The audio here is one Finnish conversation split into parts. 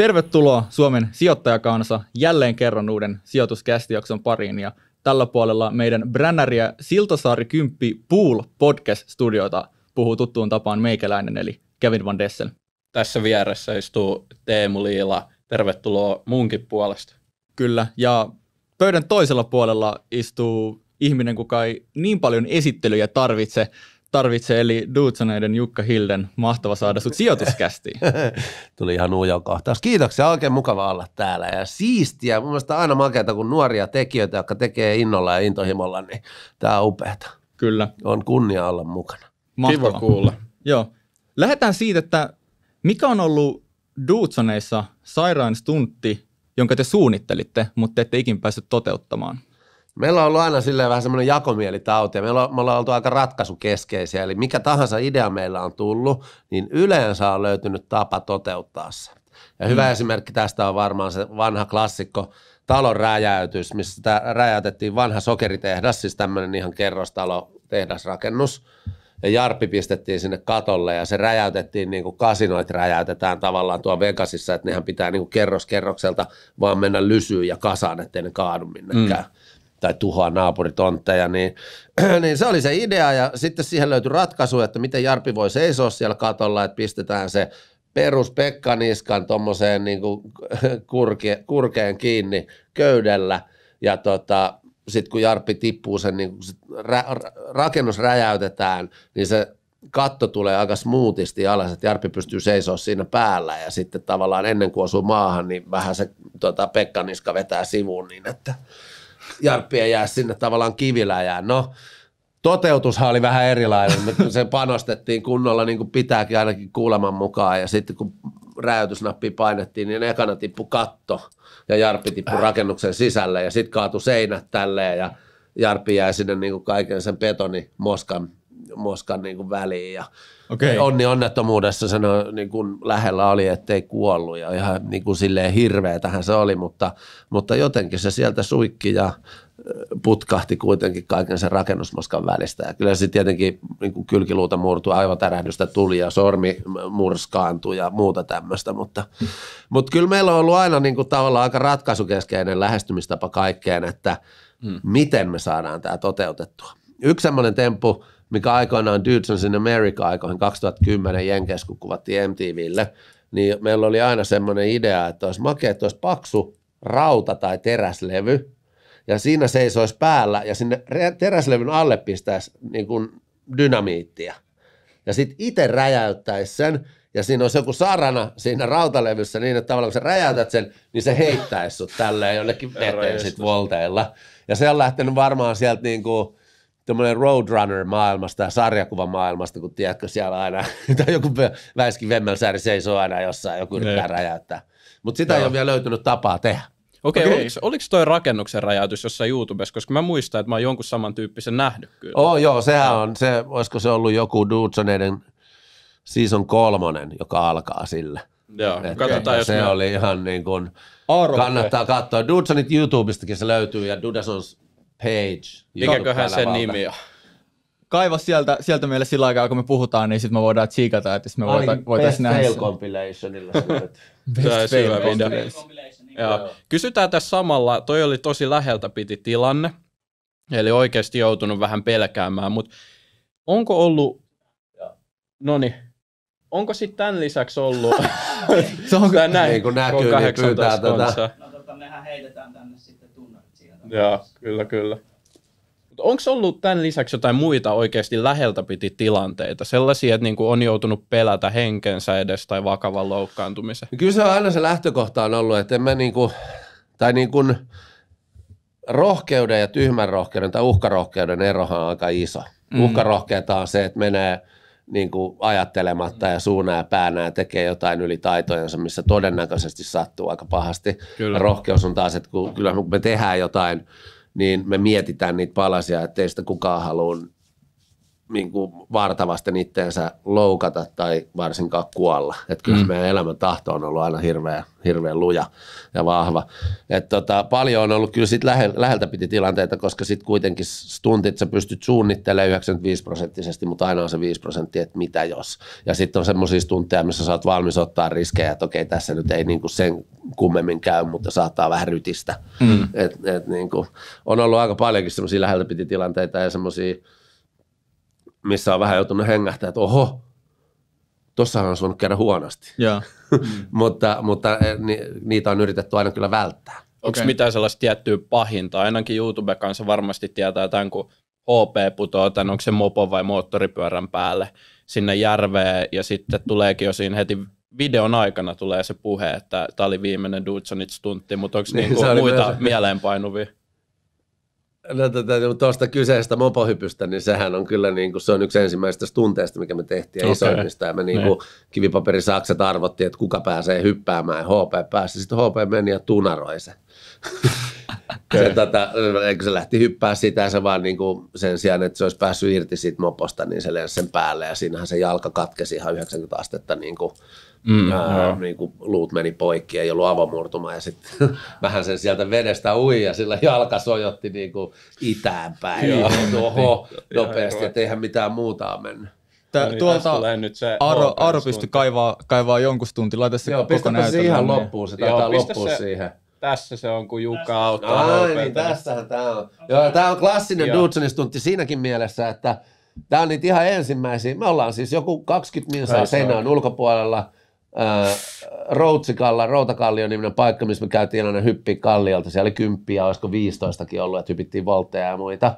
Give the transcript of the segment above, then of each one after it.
Tervetuloa Suomen sijoittajakansa jälleen kerran uuden sijoituskästijakson pariin ja tällä puolella meidän brännäriä Siltasaari 10 Pool Podcast-studioita puhuu tuttuun tapaan meikäläinen eli Kevin Van Dessel. Tässä vieressä istuu Teemu Liila. Tervetuloa muunkin puolesta. Kyllä, ja pöydän toisella puolella istuu ihminen, kuka ei niin paljon esittelyjä tarvitse tarvitsee, eli Duutsoneiden Jukka Hilden. Mahtava saada sut sijoituskästiin. Tuli ihan nuujan kohtaus. Kiitoksia, oikein mukava olla täällä ja siistiä. Mun mielestä aina makeata, kun nuoria tekijöitä, jotka tekee innolla ja intohimolla, niin tää on upeata. Kyllä. On kunnia olla mukana. Mahtava. Kiva kuulla. Joo. Lähdetään siitä, että mikä on ollut Duutsoneissa sairaan stuntti, jonka te suunnittelitte, mutta ette ikin päässyt toteuttamaan? Meillä on ollut aina silleen vähän semmoinen jakomielitauti ja meillä on, me ollaan oltu aika ratkaisukeskeisiä, eli mikä tahansa idea meillä on tullut, niin yleensä on löytynyt tapa toteuttaa se. Ja hyvä mm. esimerkki tästä on varmaan se vanha klassikko talon räjäytys, missä sitä räjäytettiin vanha sokeritehdas, siis tämmöinen ihan kerrostalo, tehdasrakennus. Ja Jarppi pistettiin sinne katolle ja se räjäytettiin niin kuin kasinoit räjäytetään tavallaan tuo Vegasissa, että nehän pitää niin kuin kerros kerrokselta vaan mennä lysyyn ja kasaan, ettei ne kaadu minnekään. Mm tai tuhoa naapuritontteja, niin, niin se oli se idea ja sitten siihen löytyi ratkaisu, että miten Jarpi voi seisoa siellä katolla, että pistetään se perus Pekka Niskan tuommoiseen niin kurke, kurkeen kiinni köydellä ja tota, sitten kun Jarppi tippuu sen, niin kun sit ra, ra, rakennus räjäytetään, niin se katto tulee aika smoothisti alas, että Jarppi pystyy seisoo siinä päällä ja sitten tavallaan ennen kuin osuu maahan, niin vähän se tota, Pekka Niska vetää sivuun niin, että – Jarppi ei jää sinne tavallaan kiviläjään. No, toteutushan oli vähän erilainen, mutta se panostettiin kunnolla niin kuin pitääkin ainakin kuuleman mukaan ja sitten kun räjäytysnappi painettiin, niin ekana tippu katto ja Jarppi tippu rakennuksen sisälle ja sitten kaatui seinät tälleen ja Jarppi jäi sinne niin kuin kaiken sen betonimoskan moskan, moskan niin kuin väliin ja okay. onni onnettomuudessa no, niin kuin lähellä oli, ettei kuollut ja ihan niin kuin silleen tähän se oli, mutta, mutta jotenkin se sieltä suikki ja putkahti kuitenkin kaiken sen rakennusmaskan välistä. Ja kyllä se tietenkin niin kuin kylkiluuta murtui, aivotärähdystä tuli ja sormi murskaantui ja muuta tämmöistä, mutta, mutta kyllä meillä on ollut aina niin kuin tavallaan aika ratkaisukeskeinen lähestymistapa kaikkeen, että mm. miten me saadaan tämä toteutettua. Yksi semmoinen temppu, mikä aikoinaan Dudes in America aikoihin 2010 Jenkes, kun kuvattiin MTVlle, niin meillä oli aina semmoinen idea, että olisi makea, että olisi paksu rauta- tai teräslevy, ja siinä seisoisi päällä, ja sinne teräslevyn alle pistäisi niin kuin dynamiittia. Ja sitten itse räjäyttäisi sen, ja siinä olisi joku sarana siinä rautalevyssä niin, että tavallaan kun sä räjäytät sen, niin se heittäisi sut tälleen jonnekin veteen sit volteilla. Ja se on lähtenyt varmaan sieltä niin kuin tuommoinen Roadrunner maailmasta ja sarjakuvamaailmasta, kun tiedätkö siellä aina, tai joku Väiski Vemmelsääri seisoo aina jossain, joku yrittää ne. räjäyttää. Mutta sitä Joo. ei ole vielä löytynyt tapaa tehdä. Okei, okay, okay. oliko, oliko toi rakennuksen räjäytys jossain YouTubessa, koska mä muistan, että mä oon jonkun samantyyppisen nähnyt kyllä. Oh, joo, sehän on, se, olisiko se ollut joku Dudsoneiden season kolmonen, joka alkaa sille. Joo, Et katsotaan, jos se me... oli ihan niin kuin, kannattaa katsoa. Dudsonit YouTubestakin se löytyy ja Dudasons Page. Mikäköhän sen nimi on? Kaiva sieltä, sieltä meille sillä aikaa, kun me puhutaan, niin sitten me voidaan tsiikata, että me niin, voitaisiin voitais nähdä fail compilationilla Best fail compilation. Joo. Kysytään tässä samalla, toi oli tosi läheltä piti tilanne, eli oikeasti joutunut vähän pelkäämään, mutta onko ollut, no niin, onko sitten tämän lisäksi ollut, se on, näin, niin kun näkyy, niin pyytää tätä. No tota, mehän heitetään tänne sitten. Joo, kyllä, kyllä. Onko ollut tämän lisäksi jotain muita oikeasti läheltä piti tilanteita? Sellaisia, että niinku on joutunut pelätä henkensä edes tai vakavan loukkaantumisen? No kyllä se on aina se lähtökohta on ollut, että en mä niinku, tai niinku rohkeuden ja tyhmän rohkeuden tai uhkarohkeuden erohan on aika iso. Mm. Uhkarohkeita on se, että menee – niin kuin ajattelematta ja suuna ja päänä ja tekee jotain yli taitojensa, missä todennäköisesti sattuu aika pahasti. Kyllä. Rohkeus on taas, että kun, kyllä kun me tehdään jotain, niin me mietitään niitä palasia, ettei sitä kukaan halua niin kuin vartavasti itteensä loukata tai varsinkaan kuolla. Että kyllä mm. meidän elämän tahto on ollut aina hirveän, hirveän luja ja vahva. Et tota, paljon on ollut kyllä sit lähe, läheltä piti tilanteita, koska sitten kuitenkin stuntit sä pystyt suunnittelemaan 95 prosenttisesti, mutta aina on se 5 prosenttia, että mitä jos. Ja sitten on semmoisia tunteja, missä sä oot valmis ottaa riskejä, että okei tässä nyt ei niinku sen kummemmin käy, mutta saattaa vähän rytistä. Mm. Et, et niinku, on ollut aika paljonkin semmoisia läheltä piti tilanteita ja semmoisia – missä on vähän joutunut hengähtämään, että oho, tossahan on voinut käydä huonosti. Yeah. mutta mutta e, ni, niitä on yritetty aina kyllä välttää. Onko mitään sellaista tiettyä pahinta? Ainakin YouTube kanssa varmasti tietää tämän, kun HP putoaa tämän, onko se mopo vai moottoripyörän päälle sinne järveen ja sitten tuleekin jo siinä heti videon aikana tulee se puhe, että tämä oli viimeinen Dudesonit-stuntti, mutta onko niin, niinku muita mieleenpainuvia? No, tuosta niinku tuota, kyseisestä mopohypystä, niin sehän on kyllä niin kuin, se on yksi ensimmäisistä tunteista, mikä me tehtiin okay. isoimmista. Ja me niinku niin kuin, kivipaperisakset arvottiin, että kuka pääsee hyppäämään. HP pääsi, sitten HP meni ja tunaroi se. okay. se, tota, se lähti hyppää sitä, se vaan niin kuin, sen sijaan, että se olisi päässyt irti siitä moposta, niin se lensi sen päälle. Ja siinähän se jalka katkesi ihan 90 astetta niin kuin, mm, ää, niin kuin luut meni poikki, ei ollut avomurtuma ja sitten vähän sen sieltä vedestä ui ja sillä jalka sojotti niin kuin itäänpäin päin. Oho, nopeasti, että eihän mitään muuta mennyt. Tää, no niin, tuolta nyt se Aro, Aro pystyi kaivaa, kaivaa jonkun tunti. Laita se Joo, koko näytön. se ihan loppuun. Se taitaa loppua se, siihen. Tässä se on, kun Jukka auttaa. No, Ai, niin, tässähän tämä on. Joo, tämä on klassinen Dudsonin tunti siinäkin mielessä, että tämä on niitä ihan ensimmäisiä. Me ollaan siis joku 20 minsaa seinään ulkopuolella. Routsikalla, on niminen paikka, missä me käytiin aina hyppi kalliolta. Siellä oli kymppiä, olisiko 15kin ollut, että hypittiin voltteja ja muita.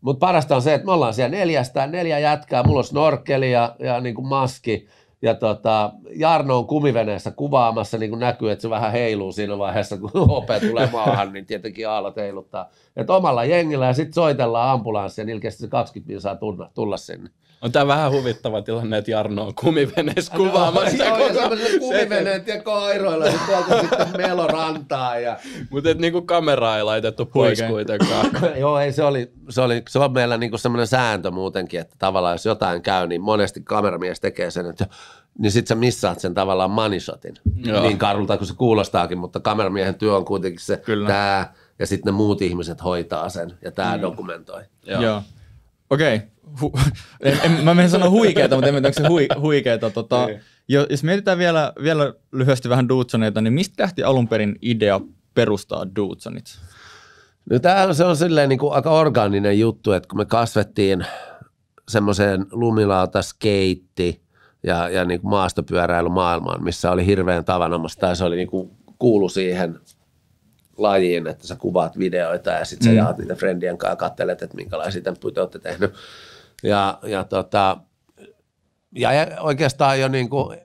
Mutta parasta on se, että me ollaan siellä neljästään, neljä jätkää, mulla on snorkeli ja, ja niin kuin maski. Ja tota, Jarno on kumiveneessä kuvaamassa, niin kuin näkyy, että se vähän heiluu siinä vaiheessa, kun ope tulee maahan, niin tietenkin aallot heiluttaa. että omalla jengillä ja sitten soitellaan ambulanssia, niin kesti se 20 saa tulla, tulla sinne. On tämä vähän huvittava tilanne, että Jarno on kumiveneessä kuvaamassa. Joo, koko... kumiveneet ja koiroilla, niin tuolta sitten melo rantaa Ja... Mutta et niinku kameraa ei laitettu pois Oikein. kuitenkaan. joo, ei, se, oli, se, oli, se on meillä niinku semmoinen sääntö muutenkin, että tavallaan jos jotain käy, niin monesti kameramies tekee sen, että niin sitten sä missaat sen tavallaan manisotin Joo. Niin karulta kuin se kuulostaakin, mutta kameramiehen työ on kuitenkin se tämä ja sitten ne muut ihmiset hoitaa sen, ja tämä mm. dokumentoi. Joo. Joo. Okei. Okay. En, en, mä menen sanoa huikeeta, mutta en tiedä, onko se hui, huikeeta. Tota, niin. jo, jos mietitään vielä, vielä lyhyesti vähän Dudsoneita, niin mistä lähti alun perin idea perustaa Dudsonit? No täällä se on silleen niin kuin aika orgaaninen juttu, että kun me kasvettiin semmoiseen lumilauta, skeitti ja, ja niin kuin maastopyöräilymaailmaan, missä oli hirveän tavanomaista, tai se oli niin kuin kuulu siihen lajiin, että sä kuvaat videoita ja sitten sä mm. jaat niitä friendien kanssa ja katselet, että minkälaisia temppuja te olette tehnyt. Ja, ja, tota, ja e, oikeastaan jo niin kuin,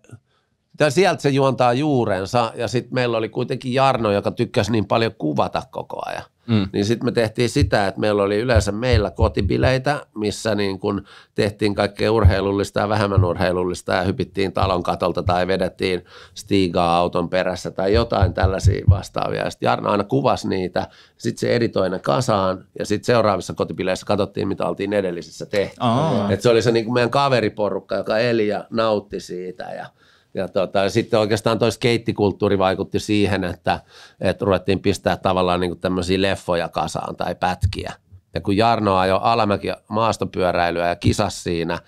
sieltä se juontaa juurensa ja sitten meillä oli kuitenkin Jarno, joka tykkäsi niin paljon kuvata koko ajan. Mm. Niin sitten me tehtiin sitä, että meillä oli yleensä meillä kotibileitä, missä niin kun tehtiin kaikkea urheilullista ja vähemmän urheilullista ja hypittiin talon katolta tai vedettiin stiigaa auton perässä tai jotain tällaisia vastaavia. Sitten Jarno aina kuvasi niitä, sitten se editoi ne kasaan ja sitten seuraavissa kotibileissä katsottiin, mitä oltiin edellisissä tehty. Oh. Et se oli se niin meidän kaveriporukka, joka eli ja nautti siitä ja – ja tota, sitten oikeastaan toi skeittikulttuuri vaikutti siihen, että, että ruvettiin pistää tavallaan niin tämmöisiä leffoja kasaan tai pätkiä. Ja kun Jarno ajoi alamäki maastopyöräilyä ja kisas siinä,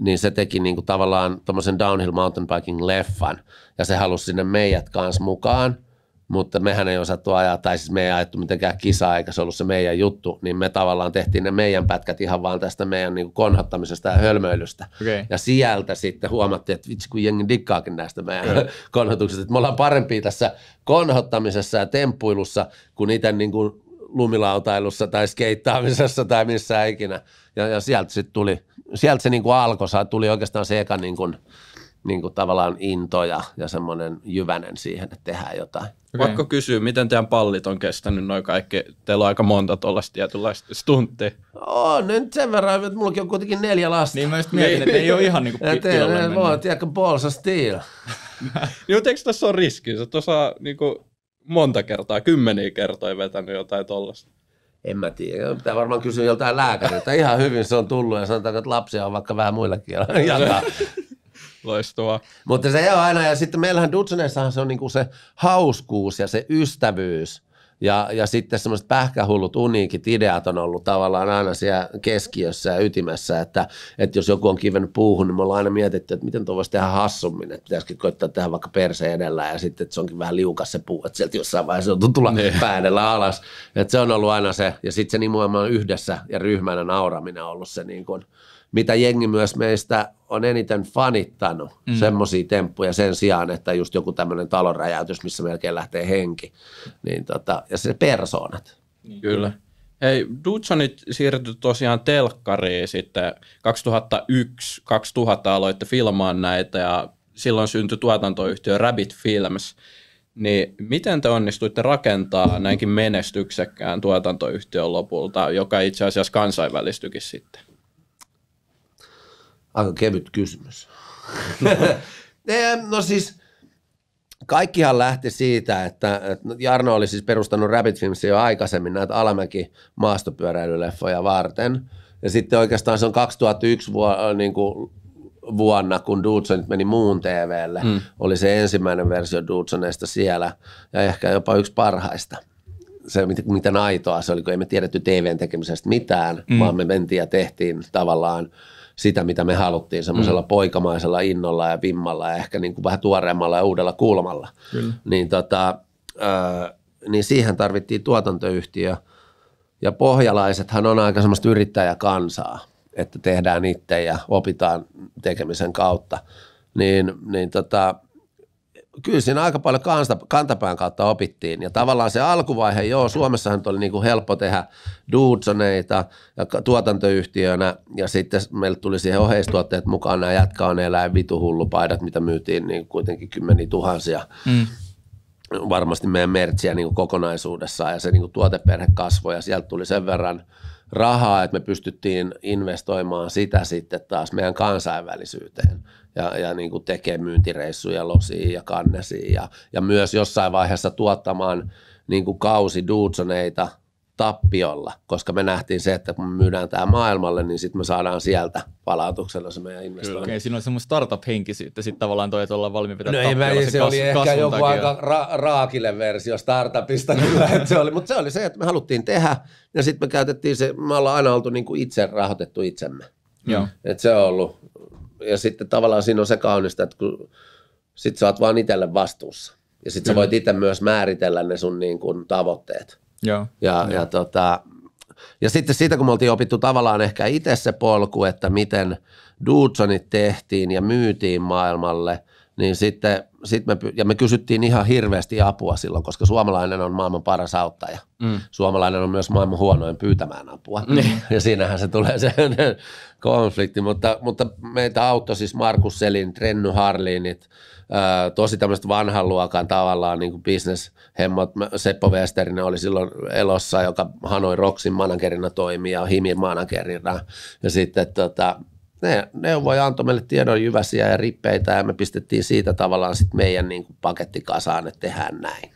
niin se teki niin kuin tavallaan tuommoisen downhill mountain biking leffan ja se halusi sinne meidät kanssa mukaan mutta mehän ei osattu ajaa, tai siis me ei ajettu mitenkään kisaa, eikä se ollut se meidän juttu, niin me tavallaan tehtiin ne meidän pätkät ihan vaan tästä meidän niin kuin konhattamisesta ja hölmöilystä. Okay. Ja sieltä sitten huomattiin, että vitsi kun jengi dikkaakin näistä meidän okay. konhotuksista, että me ollaan parempia tässä konhottamisessa ja temppuilussa kuin itse niin kuin lumilautailussa tai skeittaamisessa tai missä ikinä. Ja, ja sieltä sitten tuli, sieltä se niin kuin alkoi, tuli oikeastaan se eka niin kuin, niin kuin tavallaan into ja, ja semmoinen jyvänen siihen, että tehdään jotain. Okay. Vaikka kysyä, miten teidän pallit on kestänyt noin kaikki? Teillä on aika monta tuollaista tietynlaista stunttia. no nyt sen verran, että mullakin on kuitenkin neljä lasta. Niin mä just mietin, että ei niin. ole ihan niin kuin pilalle mennyt. tiedäkö, balls of steel. niin, mutta eikö tässä ole riski? Sä tuossa niin kuin monta kertaa, kymmeniä kertoja vetänyt jotain tuollaista. En mä tiedä. Pitää varmaan kysyä joltain lääkäriltä. Ihan hyvin se on tullut ja sanotaan, että lapsia on vaikka vähän muillakin jakaa. Loistavaa. Mutta se on aina, ja sitten meillähän Dutsuneissahan se on niinku se hauskuus ja se ystävyys. Ja, ja sitten semmoiset pähkähullut uniikit ideat on ollut tavallaan aina siellä keskiössä ja ytimessä, että, että jos joku on kivennyt puuhun, niin me ollaan aina mietitty, että miten tuo voisi tehdä hassummin, että pitäisikö koittaa tehdä vaikka perse edellä ja sitten että se onkin vähän liukas se puu, että sieltä jossain vaiheessa on tulla niin. päädellä alas. Että se on ollut aina se, ja sitten se nimenomaan yhdessä ja ryhmänä nauraminen on ollut se niin kuin, mitä jengi myös meistä on eniten fanittanut mm. semmoisia temppuja sen sijaan, että just joku tämmöinen talonräjäytys, missä melkein lähtee henki. Niin tota, ja se persoonat. Niin. Kyllä. Hei, Dutsonit siirtyi tosiaan telkkariin sitten 2001-2000 aloitte filmaan näitä ja silloin syntyi tuotantoyhtiö Rabbit Films. Niin miten te onnistuitte rakentaa näinkin menestyksekkään tuotantoyhtiön lopulta, joka itse asiassa kansainvälistykin sitten? Aika kevyt kysymys. no siis kaikkihan lähti siitä, että Jarno oli siis perustanut Rabbit Filmsin jo aikaisemmin näitä Alamäki maastopyöräilyleffoja varten. Ja sitten oikeastaan se on 2001 vuonna, niin kuin vuonna, kun Dudesonit meni muun TVlle. Mm. Oli se ensimmäinen versio Dudesoneista siellä ja ehkä jopa yksi parhaista. Se, miten aitoa se oli, kun emme tiedetty TVn tekemisestä mitään, mm. vaan me mentiin ja tehtiin tavallaan – sitä, mitä me haluttiin semmoisella mm. poikamaisella innolla ja vimmalla ja ehkä niin kuin vähän tuoreemmalla ja uudella kulmalla. Kyllä. Niin, tota, ö, niin siihen tarvittiin tuotantoyhtiö. Ja pohjalaisethan on aika semmoista yrittäjäkansaa, että tehdään itse ja opitaan tekemisen kautta. Niin, niin tota, kyllä siinä aika paljon kansta, kantapään kautta opittiin. Ja tavallaan se alkuvaihe, joo, Suomessahan oli niin kuin helppo tehdä duudsoneita ja tuotantoyhtiönä. Ja sitten meillä tuli siihen oheistuotteet mukaan nämä jätkä on eläin vituhullupaidat, mitä myytiin niin kuitenkin kymmeniä tuhansia. Mm varmasti meidän mertsiä niin kuin kokonaisuudessaan ja se niin kuin tuoteperhe kasvoi ja sieltä tuli sen verran rahaa, että me pystyttiin investoimaan sitä sitten taas meidän kansainvälisyyteen ja, ja niin kuin tekee myyntireissuja losiin ja kannesiin ja, ja myös jossain vaiheessa tuottamaan niin kuin kausi duutsoneita tappiolla, koska me nähtiin se, että kun me myydään tämä maailmalle, niin sitten me saadaan sieltä palautuksella se meidän investointi. Okei, okay, siinä on semmoista startup-henkisyyttä sitten tavallaan toi, että ollaan valmiin pitää no ei, se, se oli ehkä joku aika ra- raakille versio startupista kyllä, että se oli, mutta se oli se, että me haluttiin tehdä ja sitten me käytettiin se, me ollaan aina oltu niin kuin itse rahoitettu itsemme. Joo. Mm. Et se on ollut ja sitten tavallaan siinä on se kaunista, että kun sit sä oot vaan itselle vastuussa. Ja sit sä voit itse myös määritellä ne sun niin kuin, tavoitteet. Joo. Ja, ja, ja, tota, ja sitten siitä, kun me oltiin opittu tavallaan ehkä itse se polku, että miten Dudesonit tehtiin ja myytiin maailmalle, niin sitten sit me, ja me kysyttiin ihan hirveästi apua silloin, koska suomalainen on maailman paras auttaja. Mm. Suomalainen on myös maailman huonoin pyytämään apua. Mm. Ja siinähän se tulee se konflikti. Mutta, mutta meitä auttoi siis Markus Selin, Renny Harliinit, tosi tämmöistä vanhan luokan tavallaan niin bisneshemmot. Seppo Westerinen oli silloin elossa, joka Hanoi Roksin managerina toimii ja Himin managerina. Ja sitten tota, ne neuvoja antoi meille tiedon jyväsiä ja rippeitä ja me pistettiin siitä tavallaan sitten meidän niin kuin paketti kasaan, että tehdään näin.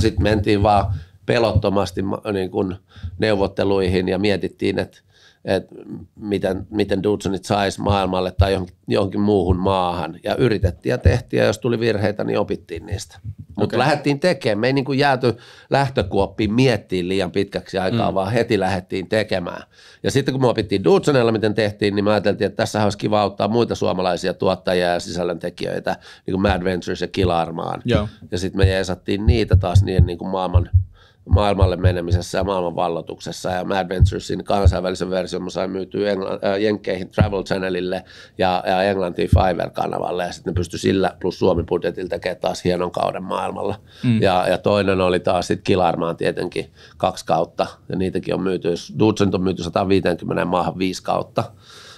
Sitten mentiin vaan pelottomasti niin kuin neuvotteluihin ja mietittiin, että että miten, miten Dudsonit saisi maailmalle tai johonkin, johonkin muuhun maahan. Ja yritettiin ja tehtiin, ja jos tuli virheitä, niin opittiin niistä. Mutta okay. lähdettiin tekemään. Me ei niin kuin jääty lähtökuoppiin miettiin liian pitkäksi aikaa, mm. vaan heti lähdettiin tekemään. Ja sitten kun me opittiin Dudsonella, miten tehtiin, niin me ajateltiin, että tässä olisi kiva auttaa muita suomalaisia tuottajia ja sisällöntekijöitä, niin kuin Mad Ventures ja Kilarmaan. Yeah. Ja sitten me jeesattiin niitä taas niiden niin kuin niinku maailman – maailmalle menemisessä ja vallotuksessa. Ja Mad Venturesin kansainvälisen version mä sain myytyä Engl- äh, Jenkkeihin Travel Channelille ja, ja Englantiin Fiverr-kanavalle. Ja sitten ne pystyi sillä plus Suomi-budjetilla tekemään taas hienon kauden maailmalla. Mm. Ja, ja, toinen oli taas sitten Kilarmaan tietenkin kaksi kautta. Ja niitäkin on myyty, jos Dutsent on myyty 150 maahan viisi kautta.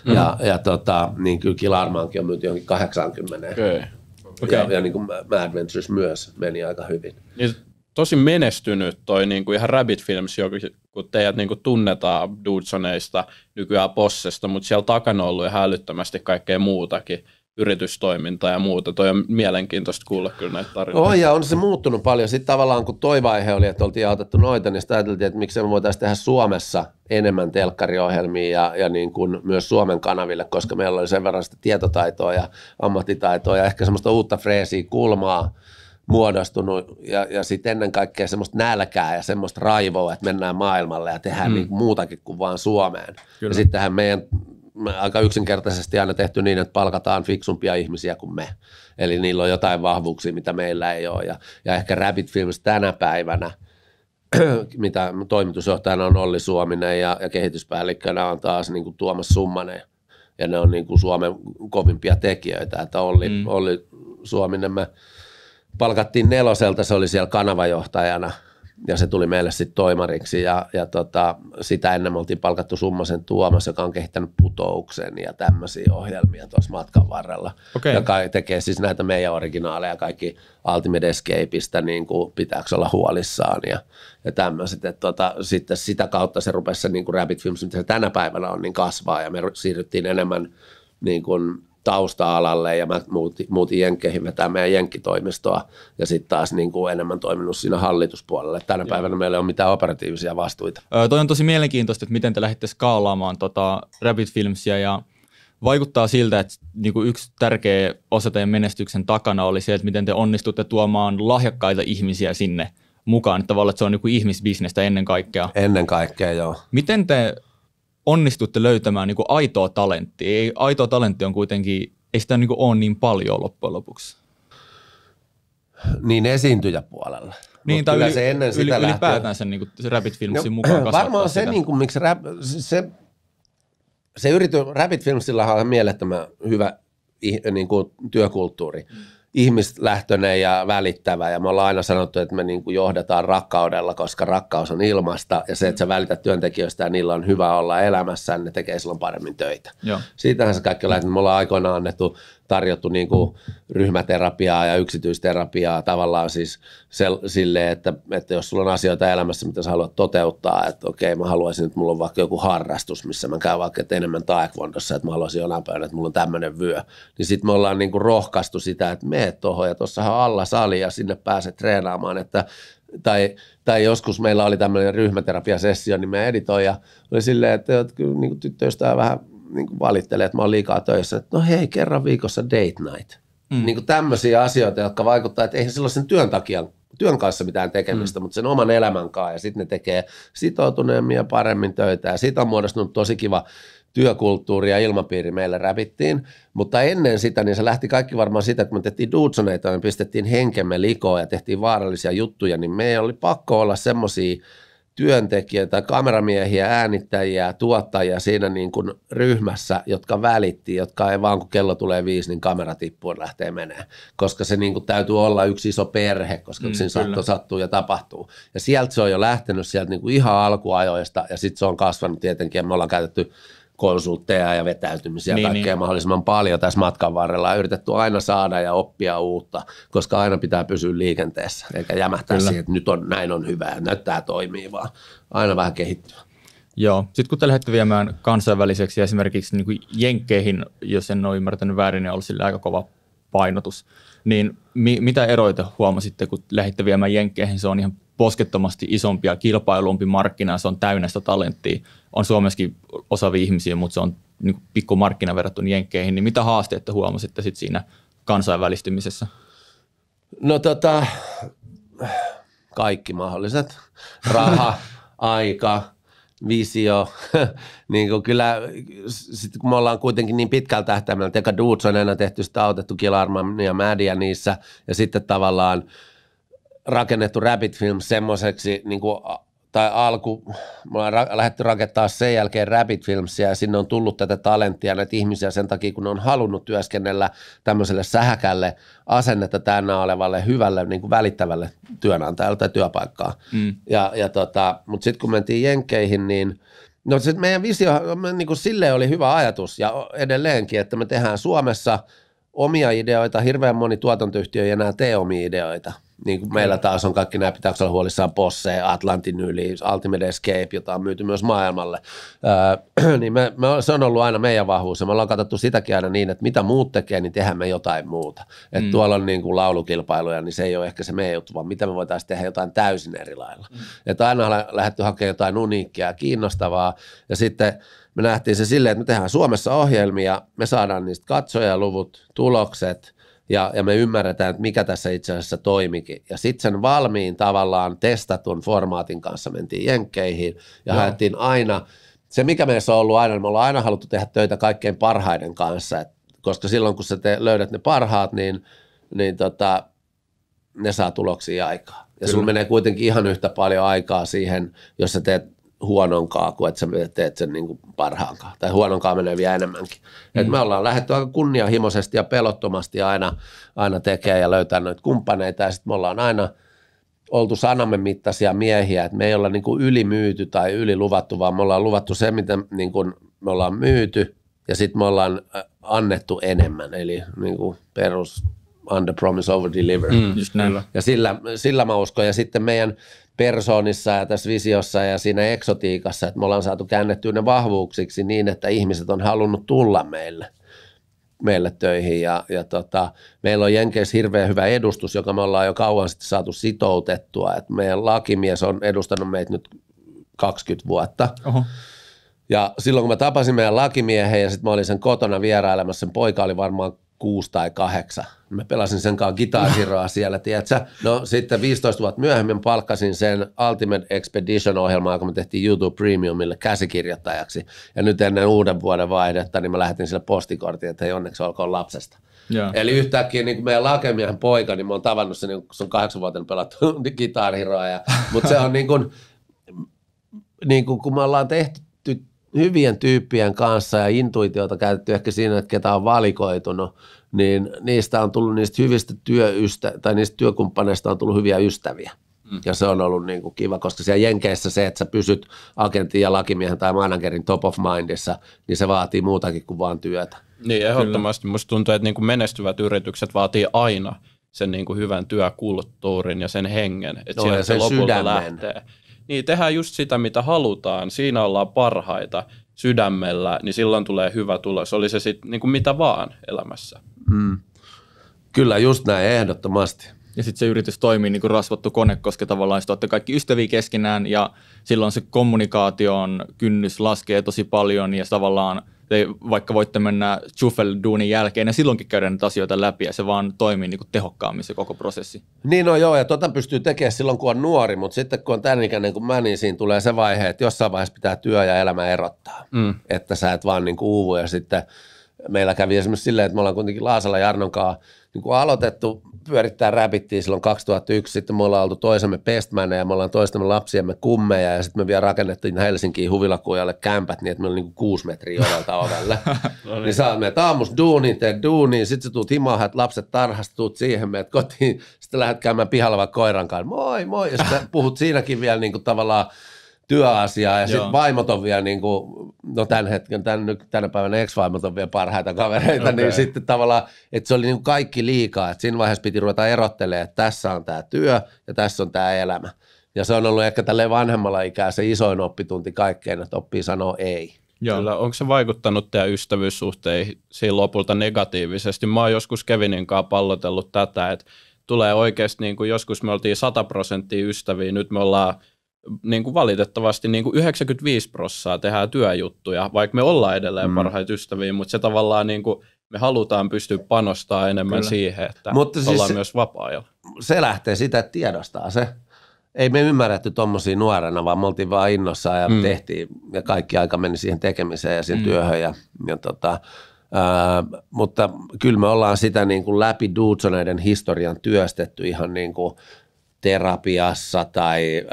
Mm. Ja, ja tota, niin kyllä Kilarmaankin on myyty johonkin 80. Okay. Okay. Ja, ja niin kuin Mad Ventures myös meni aika hyvin. Niin, tosi menestynyt toi niin kuin ihan Rabbit Films, kun teidät niin kuin tunnetaan Dudsoneista, nykyään Possesta, mutta siellä takana on ollut ihan älyttömästi kaikkea muutakin yritystoimintaa ja muuta. Toi on mielenkiintoista kuulla kyllä näitä tarinoita. Oh, ja on se muuttunut paljon. Sitten tavallaan kun toi vaihe oli, että oltiin otettu noita, niin sitä ajateltiin, että miksi me voitaisiin tehdä Suomessa enemmän telkkariohjelmia ja, ja niin kuin myös Suomen kanaville, koska meillä oli sen verran sitä tietotaitoa ja ammattitaitoa ja ehkä semmoista uutta freesiä kulmaa muodostunut ja, ja sitten ennen kaikkea semmoista nälkää ja semmoista raivoa, että mennään maailmalle ja tehdään mm. niin muutakin kuin vaan Suomeen. Kyllä. Ja sittenhän meidän me aika yksinkertaisesti aina tehty niin, että palkataan fiksumpia ihmisiä kuin me. Eli niillä on jotain vahvuuksia, mitä meillä ei ole. Ja, ja ehkä Rabbit Films tänä päivänä, mitä toimitusjohtajana on Olli Suominen ja, ja kehityspäällikkönä on taas niin kuin Tuomas Summanen. Ja ne on niin kuin Suomen kovimpia tekijöitä, että Olli, mm. Olli Suominen, mä palkattiin neloselta, se oli siellä kanavajohtajana ja se tuli meille sitten toimariksi ja, ja tota, sitä ennen me oltiin palkattu Summasen Tuomas, joka on kehittänyt putouksen ja tämmöisiä ohjelmia tuossa matkan varrella, okay. joka tekee siis näitä meidän originaaleja kaikki Ultimate Escapeista, niin kuin pitääkö olla huolissaan ja, ja tämmöiset. tota, sitten sitä kautta se rupesi se niin kuin Rabbit Films, mitä se tänä päivänä on, niin kasvaa ja me siirryttiin enemmän niin kuin tausta-alalle ja mä muutin, muutin Jenkkeihin meidän Jenkkitoimistoa ja sitten taas niin kuin enemmän toiminut siinä hallituspuolelle Tänä Joo. päivänä meillä ei ole mitään operatiivisia vastuita. Öö, toi on tosi mielenkiintoista, että miten te lähditte skaalaamaan tota Rabbit Filmsia ja vaikuttaa siltä, että niin kuin yksi tärkeä osa teidän menestyksen takana oli se, että miten te onnistutte tuomaan lahjakkaita ihmisiä sinne mukaan. Että tavallaan että se on niin kuin ihmisbisnestä ennen kaikkea. Ennen kaikkea, joo. Miten te onnistutte löytämään niin kuin aitoa talenttia. Ei, aitoa talentti on kuitenkin, ei sitä niin kuin ole niin paljon loppujen lopuksi. Niin esiintyjäpuolella. Niin, tai yli, se ennen yli, sitä yli, ylipäätään sen, niin kuin, se Rabbit Filmsin no, mukaan Varmaan se, sitä. niin kuin, miksi rap, se, se se yritys, Rabbit Filmsillä on mielettömän hyvä niin kuin, työkulttuuri. Mm ihmislähtöinen ja välittävä ja me ollaan aina sanottu, että me niin kuin johdetaan rakkaudella, koska rakkaus on ilmasta ja se, että sä välität työntekijöistä ja niillä on hyvä olla elämässä, niin ne tekee silloin paremmin töitä. Joo. Siitähän se kaikki lähtee. lähtenyt. Me ollaan aikoinaan annettu tarjottu niin kuin ryhmäterapiaa ja yksityisterapiaa tavallaan siis silleen, että, että jos sulla on asioita elämässä, mitä sä haluat toteuttaa, että okei mä haluaisin, että mulla on vaikka joku harrastus, missä mä käyn vaikka että enemmän taekwondossa, että mä haluaisin jonain päivänä, että mulla on tämmöinen vyö, niin sitten me ollaan niin kuin rohkaistu sitä, että mene tuohon ja tuossahan on alla sali ja sinne pääset treenaamaan, että tai, tai joskus meillä oli tämmöinen ryhmäterapiasessio, niin me ja oli silleen, että, että kyllä niin tyttöystävä vähän niin kuin valittelee, että mä oon liikaa töissä, että no hei, kerran viikossa date night. Mm. Niin kuin tämmöisiä asioita, jotka vaikuttaa, että eihän silloin sen työn takia työn kanssa mitään tekemistä, mm. mutta sen oman elämän kanssa. Ja sitten ne tekee sitoutuneemmin ja paremmin töitä. Ja siitä on muodostunut tosi kiva työkulttuuri ja ilmapiiri meille räpittiin. Mutta ennen sitä, niin se lähti kaikki varmaan sitä, että me tehtiin duutsoneita, me pistettiin henkemme likoa ja tehtiin vaarallisia juttuja, niin ei oli pakko olla semmoisia – työntekijöitä, kameramiehiä, äänittäjiä, tuottajia siinä niin kuin ryhmässä, jotka välitti, jotka ei vaan kun kello tulee viisi, niin kamera ja lähtee menemään. Koska se niin kuin täytyy olla yksi iso perhe, koska mm, siinä sattuu, sattuu ja tapahtuu. Ja sieltä se on jo lähtenyt sieltä niin kuin ihan alkuajoista ja sitten se on kasvanut tietenkin ja me ollaan käytetty – konsultteja ja vetäytymisiä niin, kaikkea niin. mahdollisimman paljon tässä matkan varrella On yritetty aina saada ja oppia uutta, koska aina pitää pysyä liikenteessä eikä jämähtää Kyllä. siihen, että nyt on, näin on hyvä ja näyttää toimii, vaan aina vähän kehittyä. Joo. Sitten kun te lähdette viemään kansainväliseksi esimerkiksi niin kuin Jenkkeihin, jos en ole ymmärtänyt väärin, niin on ollut sillä aika kova painotus, niin mi- mitä eroita huomasitte, kun lähditte viemään Jenkkeihin? Se on ihan poskettomasti isompi ja kilpailumpi markkina, se on täynnä sitä talenttia on Suomessakin osaavia ihmisiä, mutta se on niin pikku markkina verrattuna jenkkeihin, niin mitä haasteita huomasitte sit siinä kansainvälistymisessä? No tota, kaikki mahdolliset. Raha, aika, visio. niin kuin kyllä, sit kun me ollaan kuitenkin niin pitkällä tähtäimellä, Teka Dudes on enää tehty sitä autettu Kilarman ja Mädiä niissä, ja sitten tavallaan rakennettu Rabbit Film semmoiseksi niin kuin tai alku, me ollaan ra- lähdetty rakentaa sen jälkeen Rabbit Filmsia ja sinne on tullut tätä talenttia näitä ihmisiä sen takia, kun ne on halunnut työskennellä tämmöiselle sähäkälle asennetta täynnä olevalle hyvälle niin kuin välittävälle työnantajalle tai työpaikkaa. Mm. Ja, ja tota, Mutta sitten kun mentiin Jenkeihin, niin No sit meidän visio, niin kuin sille oli hyvä ajatus ja edelleenkin, että me tehdään Suomessa omia ideoita, hirveän moni tuotantoyhtiö ei enää tee omia ideoita niin kuin meillä taas on kaikki nämä, pitääkö olla huolissaan Posse, Atlantin yli, Ultimate Escape, jota on myyty myös maailmalle, öö, niin me, me, se on ollut aina meidän vahvuus ja me ollaan katsottu sitäkin aina niin, että mitä muut tekee, niin tehdään me jotain muuta. Et mm. tuolla on niin kuin laulukilpailuja, niin se ei ole ehkä se meidän juttu, vaan mitä me voitaisiin tehdä jotain täysin eri lailla. Mm. Että aina on lähdetty hakemaan jotain uniikkia ja kiinnostavaa ja sitten me nähtiin se silleen, että me tehdään Suomessa ohjelmia, me saadaan niistä katsojaluvut, tulokset – ja, ja me ymmärretään, että mikä tässä itse asiassa toimikin. Ja sitten sen valmiin tavallaan testatun formaatin kanssa mentiin jenkkeihin ja Joo. haettiin aina, se mikä meissä on ollut aina, me ollaan aina haluttu tehdä töitä kaikkein parhaiden kanssa, et, koska silloin kun sä te, löydät ne parhaat, niin, niin tota, ne saa tuloksia aikaa. Ja Kyllä. sulla menee kuitenkin ihan yhtä paljon aikaa siihen, jos sä teet huononkaa kuin että sä teet sen niin parhaankaan. Tai huononkaa menee vielä enemmänkin. Mm. Et me ollaan lähdetty aika kunnianhimoisesti ja pelottomasti aina, aina tekemään ja löytää noita kumppaneita. Ja sitten me ollaan aina oltu sanamme mittaisia miehiä. Et me ei olla niin kuin ylimyyty tai yliluvattu, vaan me ollaan luvattu se, mitä niin kuin me ollaan myyty. Ja sitten me ollaan äh, annettu enemmän. Eli niin kuin perus under promise over deliver. Mm, just näin. Ja sillä, sillä mä uskon. Ja sitten meidän – persoonissa ja tässä visiossa ja siinä eksotiikassa, että me ollaan saatu käännettyä ne vahvuuksiksi niin, että ihmiset on halunnut tulla meille meille töihin ja, ja tota, meillä on Jenkeissä hirveän hyvä edustus, joka me ollaan jo kauan sitten saatu sitoutettua. Et meidän lakimies on edustanut meitä nyt 20 vuotta. Oho. Ja silloin kun mä tapasin meidän lakimiehen ja sitten mä olin sen kotona vierailemassa, sen poika oli varmaan kuusi tai kahdeksan. Mä pelasin sen kanssa kitariraa siellä, tiedätkö? No sitten 15 vuotta myöhemmin palkkasin sen Ultimate Expedition-ohjelmaa, kun me tehtiin YouTube Premiumille käsikirjoittajaksi. Ja nyt ennen uuden vuoden vaihdetta, niin mä lähetin sille postikortin, että hei onneksi olkoon lapsesta. Yeah. Eli yhtäkkiä niin meidän lakemiehen poika, niin mä oon tavannut sen, kun se on vuoden pelattu kitariraa. Mutta se on niin kuin, niin kuin, kun me ollaan tehty hyvien tyyppien kanssa ja intuitiota käytetty ehkä siinä, että ketä on valikoitunut, niin niistä on tullut niistä hyvistä työystä, tai niistä työkumppaneista on tullut hyviä ystäviä. Mm. Ja se on ollut niin kuin kiva, koska siellä Jenkeissä se, että sä pysyt agentin ja lakimiehen tai managerin top of mindissa, niin se vaatii muutakin kuin vaan työtä. Niin, ehdottomasti. Kyllä. Musta tuntuu, että niin kuin menestyvät yritykset vaatii aina sen niin kuin hyvän työkulttuurin ja sen hengen, että no, se lopulta sydämen. lähtee. Niin tehdään just sitä, mitä halutaan. Siinä ollaan parhaita sydämellä, niin silloin tulee hyvä tulos. Oli se sitten niin kuin mitä vaan elämässä. Mm. Kyllä, just näin, ehdottomasti. Ja sitten se yritys toimii niin kuin rasvattu kone, koska tavallaan sitten kaikki ystäviä keskenään ja silloin se kommunikaation kynnys laskee tosi paljon ja tavallaan te vaikka voitte mennä Schuffel-duunin jälkeen ja silloinkin käydä näitä asioita läpi ja se vaan toimii niin kuin tehokkaammin se koko prosessi. Niin no joo ja tota pystyy tekemään silloin kun on nuori, mutta sitten kun on tämän ikäinen kuin mä, niin siinä tulee se vaihe, että jossain vaiheessa pitää työ ja elämä erottaa, mm. että sä et vaan niin kuin uuvu ja sitten meillä kävi esimerkiksi silleen, että me ollaan kuitenkin Laasalla Jarnon kanssa niin kuin aloitettu pyörittää räpittiä silloin 2001, sitten me ollaan oltu toisemme pestmänä ja me ollaan toistemme lapsiemme kummeja ja sitten me vielä rakennettiin Helsinkiin huvilakujalle kämpät niin, että meillä oli niin kuin kuusi metriä ovelta ovelle. no niin. niin sä menet aamus duuniin, teet duuniin, sitten sä tuut himaa, lapset tarhasta, tuut siihen, meet kotiin, sitten lähdet käymään pihalla vaikka koiran kanssa, moi moi, ja sitten puhut siinäkin vielä niin kuin tavallaan työasiaa ja sitten vaimot on vielä niin kuin, no tämän hetken, tämän, tänä päivänä ex-vaimot on vielä parhaita kavereita, okay. niin sitten tavallaan, että se oli niin kuin kaikki liikaa, että siinä vaiheessa piti ruveta erottelemaan, että tässä on tämä työ ja tässä on tämä elämä. Ja se on ollut ehkä tälle vanhemmalla ikää se isoin oppitunti kaikkeen, että oppii sanoa ei. Joo. Kyllä, onko se vaikuttanut teidän ystävyyssuhteisiin lopulta negatiivisesti? Mä oon joskus Kevinin kanssa pallotellut tätä, että tulee oikeasti, niin kuin joskus me oltiin 100 prosenttia ystäviä, nyt me ollaan niin kuin valitettavasti niin kuin 95 prosenttia tehdään työjuttuja, vaikka me ollaan edelleen mm. parhaita ystäviä, mutta se tavallaan niin kuin, me halutaan pystyä panostamaan enemmän Kyllä. siihen, että mutta siis ollaan siis myös vapaa-ajalla. Se lähtee sitä, että tiedostaa se. Ei me ymmärretty tuommoisia nuorena, vaan me oltiin vaan innossa ja mm. tehtiin ja kaikki aika meni siihen tekemiseen ja siihen mm. työhön. Ja, ja tota, Öö, mutta kyllä me ollaan sitä niin kuin läpi Duutsoneiden historian työstetty ihan niin kuin terapiassa tai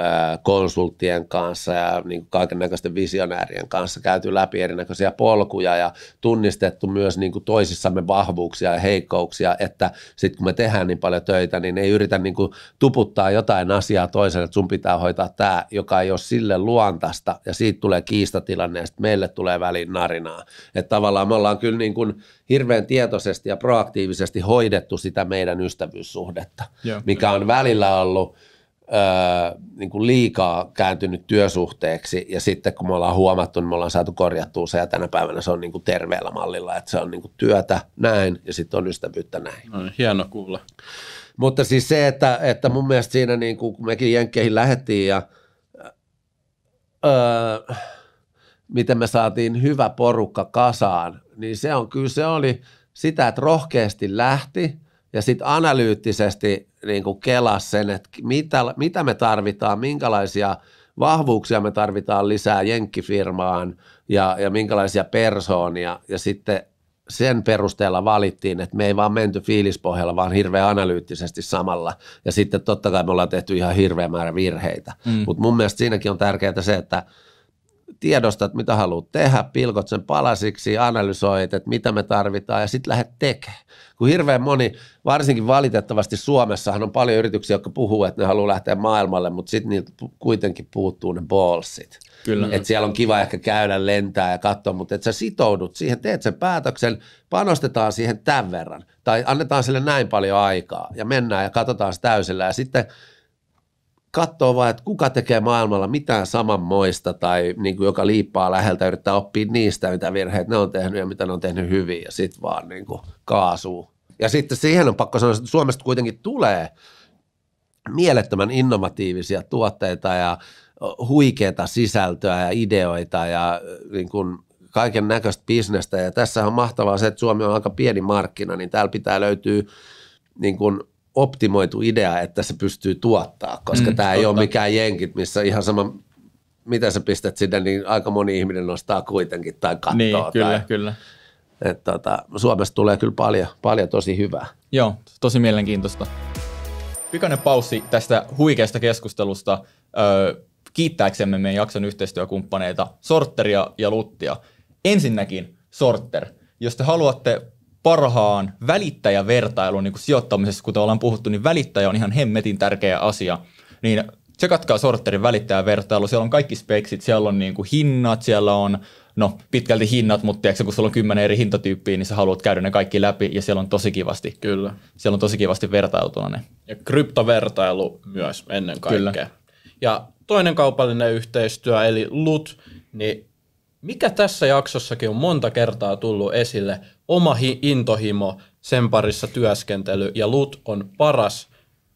konsulttien kanssa ja niin kaiken näköisten visionäärien kanssa käyty läpi erinäköisiä polkuja ja tunnistettu myös niin kuin toisissamme vahvuuksia ja heikkouksia, että sitten kun me tehdään niin paljon töitä, niin ei yritä niin kuin tuputtaa jotain asiaa toiselle, että sun pitää hoitaa tämä, joka ei ole sille luontaista ja siitä tulee kiistatilanne ja sitten meille tulee väliin narinaa. Että tavallaan me ollaan kyllä niin kuin – hirveän tietoisesti ja proaktiivisesti hoidettu sitä meidän ystävyyssuhdetta, yeah. mikä on välillä ollut öö, niin kuin liikaa kääntynyt työsuhteeksi ja sitten kun me ollaan huomattu, niin me ollaan saatu korjattua se ja tänä päivänä se on niin kuin terveellä mallilla, että se on niin kuin työtä näin ja sitten on ystävyyttä näin. No, niin, hieno kuulla. Mutta siis se, että, että mun mielestä siinä niin kuin, kun mekin Jenkkeihin lähettiin ja öö, miten me saatiin hyvä porukka kasaan niin se on kyllä se oli sitä, että rohkeasti lähti ja sitten analyyttisesti niin kuin kelas sen, että mitä, mitä me tarvitaan, minkälaisia vahvuuksia me tarvitaan lisää jenkkifirmaan ja, ja minkälaisia persoonia ja sitten sen perusteella valittiin, että me ei vaan menty fiilispohjalla, vaan hirveän analyyttisesti samalla. Ja sitten totta kai me ollaan tehty ihan hirveä määrä virheitä. Mm. Mutta mun mielestä siinäkin on tärkeää se, että – tiedostat, mitä haluat tehdä, pilkot sen palasiksi, analysoit, että mitä me tarvitaan ja sitten lähdet tekemään. Kun hirveän moni, varsinkin valitettavasti Suomessahan on paljon yrityksiä, jotka puhuu, että ne haluaa lähteä maailmalle, mutta sitten niiltä kuitenkin puuttuu ne ballsit. Kyllä. Et siellä on kiva ehkä käydä, lentää ja katsoa, mutta että sä sitoudut siihen, teet sen päätöksen, panostetaan siihen tämän verran tai annetaan sille näin paljon aikaa ja mennään ja katsotaan se täysillä ja sitten – katsoo vaan, että kuka tekee maailmalla mitään samanmoista tai niin kuin joka liippaa läheltä yrittää oppia niistä, mitä virheet ne on tehnyt ja mitä ne on tehnyt hyvin ja sitten vaan niin kuin kaasuu. Ja sitten siihen on pakko sanoa, että Suomesta kuitenkin tulee mielettömän innovatiivisia tuotteita ja huikeita sisältöä ja ideoita ja niin kuin kaiken näköistä bisnestä. Ja tässä on mahtavaa se, että Suomi on aika pieni markkina, niin täällä pitää löytyä niin kuin – optimoitu idea, että se pystyy tuottaa, koska mm, tämä ei ole mikään jenkit, missä ihan sama, mitä sä pistät sinne, niin aika moni ihminen nostaa kuitenkin tai katsoo. Niin, kyllä, tai, kyllä. Et tota, Suomesta tulee kyllä paljon, paljon tosi hyvää. Joo, tosi mielenkiintoista. Pikainen paussi tästä huikeasta keskustelusta. Öö, kiittääksemme meidän jakson yhteistyökumppaneita Sorteria ja Luttia. Ensinnäkin Sorter. Jos te haluatte parhaan välittäjävertailun niin kuin sijoittamisessa, kuten ollaan puhuttu, niin välittäjä on ihan hemmetin tärkeä asia. Niin tsekatkaa sorterin välittäjävertailu, siellä on kaikki speksit, siellä on niin kuin hinnat, siellä on no pitkälti hinnat, mutta tiedätkö, kun sulla on kymmenen eri hintatyyppiä, niin sä haluat käydä ne kaikki läpi ja siellä on tosi kivasti. Kyllä. Siellä on tosi kivasti vertailtuna ne. Ja kryptovertailu myös ennen kaikkea. Kyllä. Ja toinen kaupallinen yhteistyö eli LUT, niin mikä tässä jaksossakin on monta kertaa tullut esille, oma hi- intohimo, sen parissa työskentely ja LUT on paras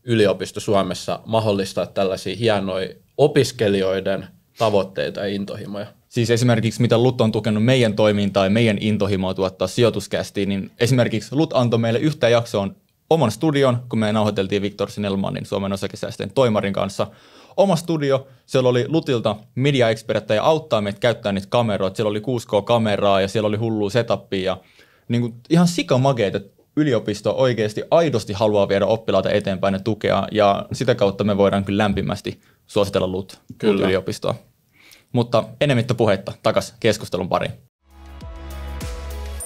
yliopisto Suomessa mahdollistaa tällaisia hienoja opiskelijoiden tavoitteita ja intohimoja. Siis esimerkiksi mitä LUT on tukenut meidän toimintaa ja meidän intohimoa tuottaa sijoituskästiin, niin esimerkiksi LUT antoi meille yhtä jaksoon oman studion, kun me nauhoiteltiin Viktor Sinelmanin Suomen osakesäästöjen toimarin kanssa. Oma studio, siellä oli Lutilta media ja auttaa meitä käyttää niitä kameroita. Siellä oli 6K-kameraa ja siellä oli hullu setupia niin kuin ihan sikamakeet, että yliopisto oikeasti aidosti haluaa viedä oppilaita eteenpäin ja tukea, ja sitä kautta me voidaan kyllä lämpimästi suositella LUT kyllä. yliopistoa. Mutta enemmittä puhetta, takas keskustelun pariin.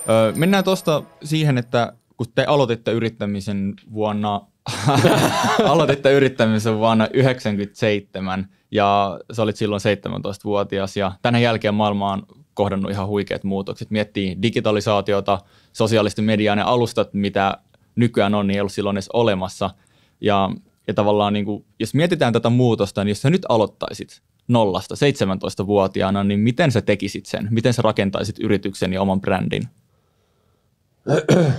Öö, mennään tuosta siihen, että kun te aloititte yrittämisen vuonna aloititte yrittämisen vuonna 1997 ja sä olit silloin 17-vuotias ja tänä jälkeen maailma on kohdannut ihan huikeat muutokset. Miettii digitalisaatiota, sosiaalisten mediaan ja alustat, mitä nykyään on, niin ei ollut silloin edes olemassa. Ja, ja tavallaan niin kuin, jos mietitään tätä muutosta, niin jos sä nyt aloittaisit nollasta 17-vuotiaana, niin miten sä tekisit sen? Miten sä rakentaisit yrityksen ja oman brändin?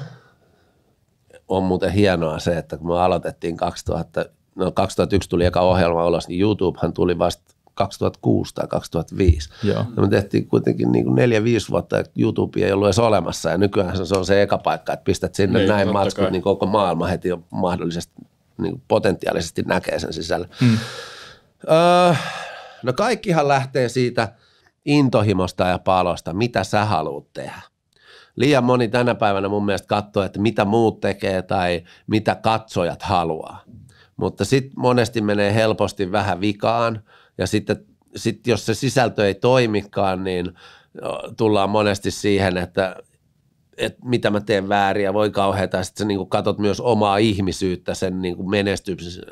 On muuten hienoa se, että kun me aloitettiin 2000, no 2001 tuli eka ohjelma ulos, niin YouTubehan tuli vasta 2006 tai 2005. Joo. Ja me tehtiin kuitenkin niin kuin neljä, viisi vuotta, että YouTube ei ollut edes olemassa ja nykyään se on se eka paikka, että pistät sinne niin, näin matskut, niin koko maailma heti on mahdollisesti, niin kuin potentiaalisesti näkee sen sisällä. Hmm. Uh, no kaikkihan lähtee siitä intohimosta ja palosta, mitä sä haluat tehdä liian moni tänä päivänä mun mielestä katsoo, että mitä muut tekee tai mitä katsojat haluaa. Mutta sitten monesti menee helposti vähän vikaan ja sitten sit jos se sisältö ei toimikaan, niin tullaan monesti siihen, että, että mitä mä teen väärin ja voi kauheata. Ja sitten sä niin katot myös omaa ihmisyyttä sen niin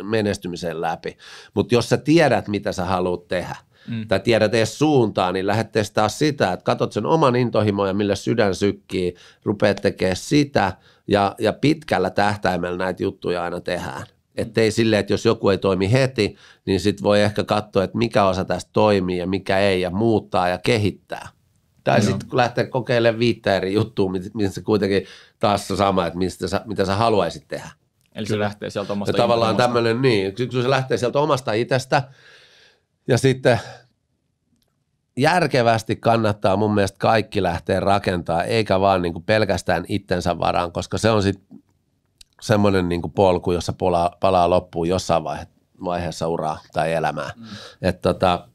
menestymisen, läpi. Mutta jos sä tiedät, mitä sä haluat tehdä, mm. tai tiedät edes suuntaa, niin lähdet testaa sitä, että katot sen oman intohimoja, millä sydän sykkii, rupeat tekemään sitä ja, ja pitkällä tähtäimellä näitä juttuja aina tehdään. Että ei silleen, että jos joku ei toimi heti, niin sitten voi ehkä katsoa, että mikä osa tästä toimii ja mikä ei ja muuttaa ja kehittää. Tai sitten kun lähtee kokeilemaan viittä eri juttua, mistä kuitenkin taas se sama, että mistä sä, mitä sä haluaisit tehdä. Eli se lähtee sieltä omasta ja tavallaan tämmöinen, niin, kun se lähtee sieltä omasta itsestä ja sitten järkevästi kannattaa mun mielestä kaikki lähteä rakentaa, eikä vaan niin kuin pelkästään itsensä varaan, koska se on sitten semmoinen niin polku, jossa palaa, palaa loppuun jossain vaihe, vaiheessa uraa tai elämää. Mm. Et tota,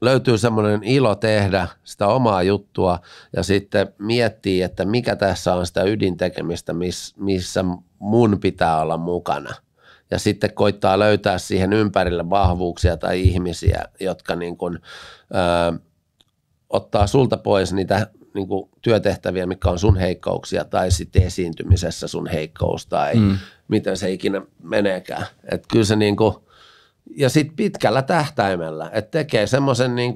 löytyy semmoinen ilo tehdä sitä omaa juttua ja sitten miettiä, että mikä tässä on sitä ydintekemistä, miss, missä mun pitää olla mukana. Ja sitten koittaa löytää siihen ympärille vahvuuksia tai ihmisiä, jotka niin kuin, ö, ottaa sulta pois niitä niin kuin työtehtäviä, mikä on sun heikkouksia, tai sitten esiintymisessä sun heikkous, tai mm. miten se ikinä meneekään. Että kyllä se niin kuin, ja sitten pitkällä tähtäimellä, että tekee semmoisen niin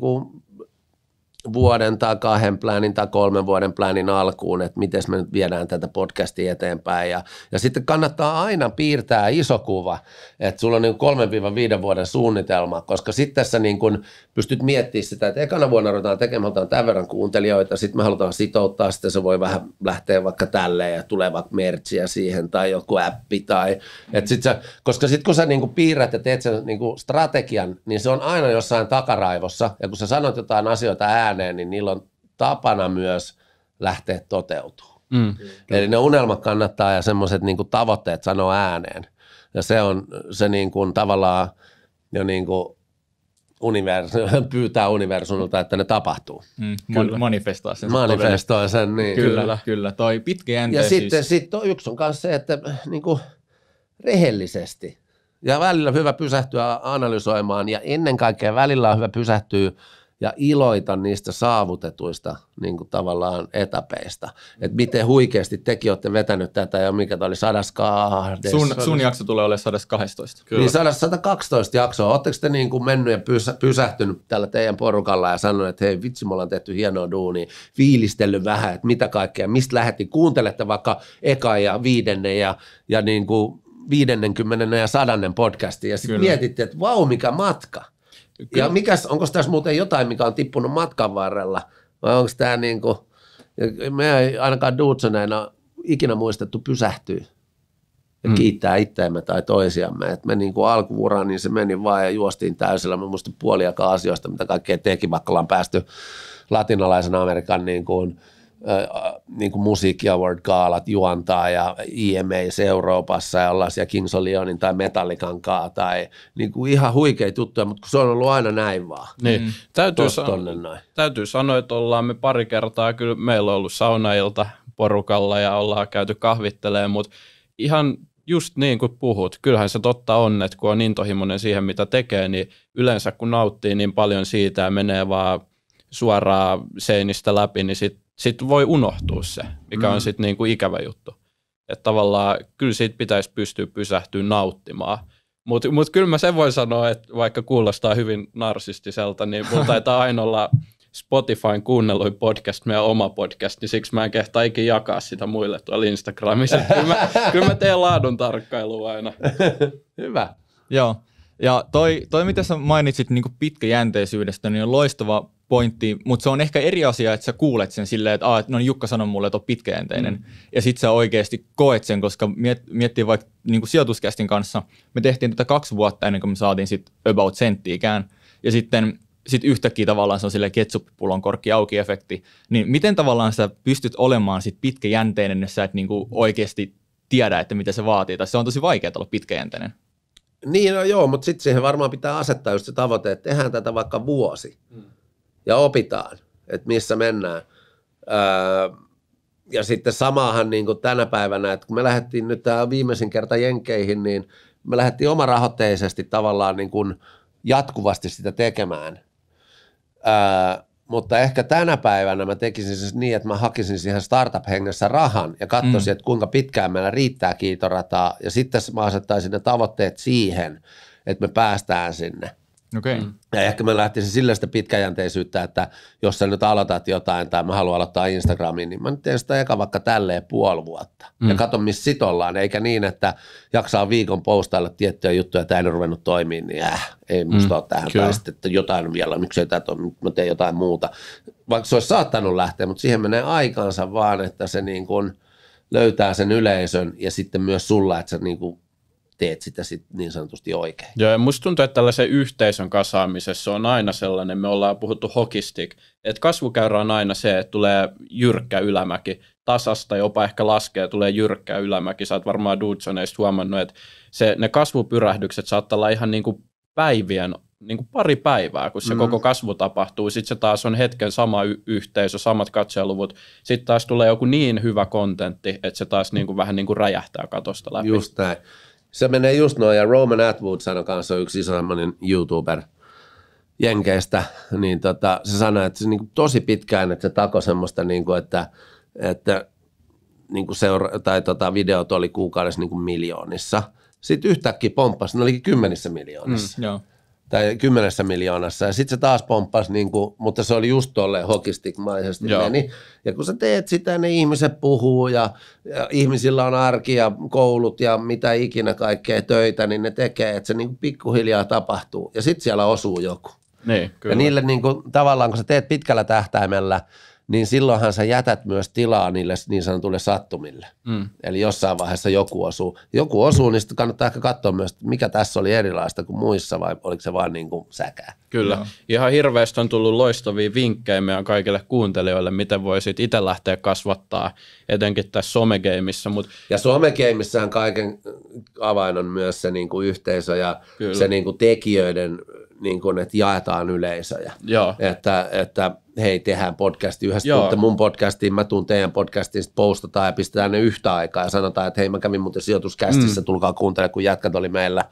vuoden tai kahden plänin tai kolmen vuoden plänin alkuun, että miten me nyt viedään tätä podcastia eteenpäin. Ja, ja sitten kannattaa aina piirtää iso kuva, että sulla on niin 3-5 vuoden suunnitelma, koska sitten tässä niin kun pystyt miettimään sitä, että ekana vuonna ruvetaan tekemään tämän verran kuuntelijoita, sitten me halutaan sitouttaa, sitten se voi vähän lähteä vaikka tälleen ja tulee vaikka merchia siihen tai joku appi tai, että sit sä, koska sitten kun sä niin kuin piirrät ja teet sen niin kuin strategian, niin se on aina jossain takaraivossa ja kun sä sanot jotain asioita ääneen, ääneen, niin niillä on tapana myös lähteä toteutumaan. Mm. Eli ne unelmat kannattaa ja semmoiset niin tavoitteet sanoa ääneen. Ja se on se niin kuin tavallaan jo niin kuin univers- pyytää universumilta, että ne tapahtuu. Mm, manifestoa sen. Manifestoa sen, niin. Kyllä, kyllä. kyllä. Toi pitkäjänteisyys. Ja sitten sit on yksi on kanssa se, että niin kuin rehellisesti. Ja välillä on hyvä pysähtyä analysoimaan ja ennen kaikkea välillä on hyvä pysähtyä – ja iloita niistä saavutetuista niin kuin tavallaan etapeista. Että miten huikeasti tekin olette vetänyt tätä ja mikä tämä oli 102. Sun, sun jakso tulee olemaan 112. Kyllä. Niin 112 jaksoa. Oletteko te niin kuin mennyt ja pysä, pysähtynyt tällä teidän porukalla ja sanonut, että hei vitsi, me ollaan tehty hienoa duunia, fiilistellyt vähän, että mitä kaikkea, mistä lähdettiin. Kuuntelette vaikka eka ja viidenne ja, ja niin kuin 50 ja sadannen podcastin ja sitten mietitte, että vau mikä matka. Kyllä. Ja mikäs, onko tässä muuten jotain, mikä on tippunut matkan varrella? Vai onko tämä niin kuin, me ei ainakaan duutsoneina ikinä muistettu pysähtyä ja mm. kiittää itseämme tai toisiamme. Et me niin kuin alkuvuran, niin se meni vaan ja juostiin täysillä. Mä muistin puoliakaan asioista, mitä kaikkea teki, vaikka ollaan päästy latinalaisen Amerikan niin kuin – niin kuin musiikki Award gaalat juontaa ja IMAs e Euroopassa ja ollaan siellä Kings of Leonin tai Metallican kaa tai niin kuin ihan huikea juttuja, mutta kun se on ollut aina näin vaan. Niin. Mm. Täytyy, san- näin. täytyy sanoa, että ollaan me pari kertaa, kyllä meillä on ollut saunailta porukalla ja ollaan käyty kahvitteleen, mutta ihan just niin kuin puhut, kyllähän se totta on, että kun on intohimoinen siihen, mitä tekee, niin yleensä kun nauttii niin paljon siitä ja menee vaan suoraan seinistä läpi, niin sitten sitten voi unohtua se, mikä mm. on sitten niinku ikävä juttu. Että tavallaan kyllä siitä pitäisi pystyä pysähtyä nauttimaan. Mutta mut kyllä mä sen voin sanoa, että vaikka kuulostaa hyvin narsistiselta, niin mulla taitaa aina olla Spotifyn kuunnelluin podcast, meidän oma podcast, niin siksi mä en kehtaa ikinä jakaa sitä muille tuolla Instagramissa. Kyllä mä, kyllä mä teen laadun tarkkailua aina. Hyvä. Joo. Ja toi, toi mitä sä mainitsit niin pitkäjänteisyydestä, niin on loistava pointti, mutta se on ehkä eri asia, että sä kuulet sen silleen, että Aa, no niin, Jukka sanoi mulle, että on pitkäjänteinen. Mm. Ja sit sä oikeasti koet sen, koska miet, miettii vaikka niin sijoituskästin kanssa, me tehtiin tätä kaksi vuotta ennen kuin me saatiin sit about senttiikään. Ja sitten sit yhtäkkiä tavallaan se on sille ketsuppipullon korkki auki efekti. Niin miten tavallaan sä pystyt olemaan sit pitkäjänteinen, jos sä et niin oikeasti tiedä, että mitä se vaatii. Tai se on tosi vaikea olla pitkäjänteinen. Niin, no joo, mutta sitten siihen varmaan pitää asettaa just se tavoite, että tehdään tätä vaikka vuosi. Mm ja opitaan, että missä mennään. Öö, ja sitten samahan niin kuin tänä päivänä, että kun me lähdettiin nyt tämä viimeisen kerta Jenkeihin, niin me lähdettiin omarahoitteisesti tavallaan niin kuin jatkuvasti sitä tekemään. Öö, mutta ehkä tänä päivänä mä tekisin siis niin, että mä hakisin siihen startup-hengessä rahan ja katsoisin, mm. että kuinka pitkään meillä riittää kiitorataa ja sitten mä asettaisin ne tavoitteet siihen, että me päästään sinne. Okay. Mm. Ja ehkä mä lähtisin sillä sitä pitkäjänteisyyttä, että jos sä nyt aloitat jotain tai mä haluan aloittaa Instagramiin, niin mä nyt teen sitä eka vaikka tälleen puoli vuotta. Mm. Ja katso, missä sit ollaan, eikä niin, että jaksaa viikon postailla tiettyjä juttuja, että ei ruvennut toimii, niin äh, ei musta mm. ole tähän Kyllä. päästä, että jotain vielä, miksei tätä ole, mä teen jotain muuta. Vaikka se olisi saattanut lähteä, mutta siihen menee aikaansa vaan, että se niin kuin löytää sen yleisön ja sitten myös sulla, että sä niin kuin teet sitä sit niin sanotusti oikein. Joo, ja musta tuntuu, että tällaisen yhteisön kasaamisessa on aina sellainen, me ollaan puhuttu hokistik, että kasvukäyrä on aina se, että tulee jyrkkä ylämäki, tasasta jopa ehkä laskee, tulee jyrkkä ylämäki. Sä oot varmaan Dudsoneista huomannut, että se, ne kasvupyrähdykset saattaa olla ihan niin kuin päivien niin kuin pari päivää, kun se mm. koko kasvu tapahtuu. Sitten se taas on hetken sama y- yhteisö, samat katseluvut. Sitten taas tulee joku niin hyvä kontentti, että se taas niin kuin vähän niin kuin räjähtää katosta läpi. Just näin se menee just noin, ja Roman Atwood sanoi kanssa on yksi iso semmoinen YouTuber Jenkeistä, niin tota, se sanoi, että se niin tosi pitkään, että se takoi semmoista, niin kuin, että, että niin kuin seura- tai tota, videot oli kuukaudessa niin kuin miljoonissa. Sitten yhtäkkiä pomppasi, ne olikin kymmenissä miljoonissa. Mm, joo tai kymmenessä miljoonassa. Ja sitten se taas pomppasi, niin kuin, mutta se oli just tolleen hokistikmaisesti Joo. meni. Ja kun sä teet sitä, ne ihmiset puhuu ja, ja ihmisillä on arki ja koulut ja mitä ikinä kaikkea töitä, niin ne tekee, että se niin kuin pikkuhiljaa tapahtuu. Ja sitten siellä osuu joku. Niin, kyllä. Ja niille niin kuin, tavallaan, kun sä teet pitkällä tähtäimellä – niin silloinhan sä jätät myös tilaa niille niin sanotulle sattumille. Mm. Eli jossain vaiheessa joku osuu. Joku osuu, niin sitten kannattaa ehkä katsoa myös, mikä tässä oli erilaista kuin muissa vai oliko se vain niin kuin säkää. Kyllä. No. Ihan hirveästi on tullut loistavia vinkkejä meidän kaikille kuuntelijoille, miten sitten itse lähteä kasvattaa, etenkin tässä somegeimissä. Mut... Ja somegeimissähän kaiken avain on myös se niin kuin yhteisö ja Kyllä. se niin kuin tekijöiden, niin kuin, että jaetaan yleisöjä. Joo. Että, että hei, tehdään podcasti yhdessä, Joo. tuutte mun podcastiin, mä tuun teidän podcastiin, sitten postataan ja pistetään ne yhtä aikaa ja sanotaan, että hei, mä kävin muuten sijoituskästissä, mm. tulkaa kuuntelemaan, kun jätkät oli meillä.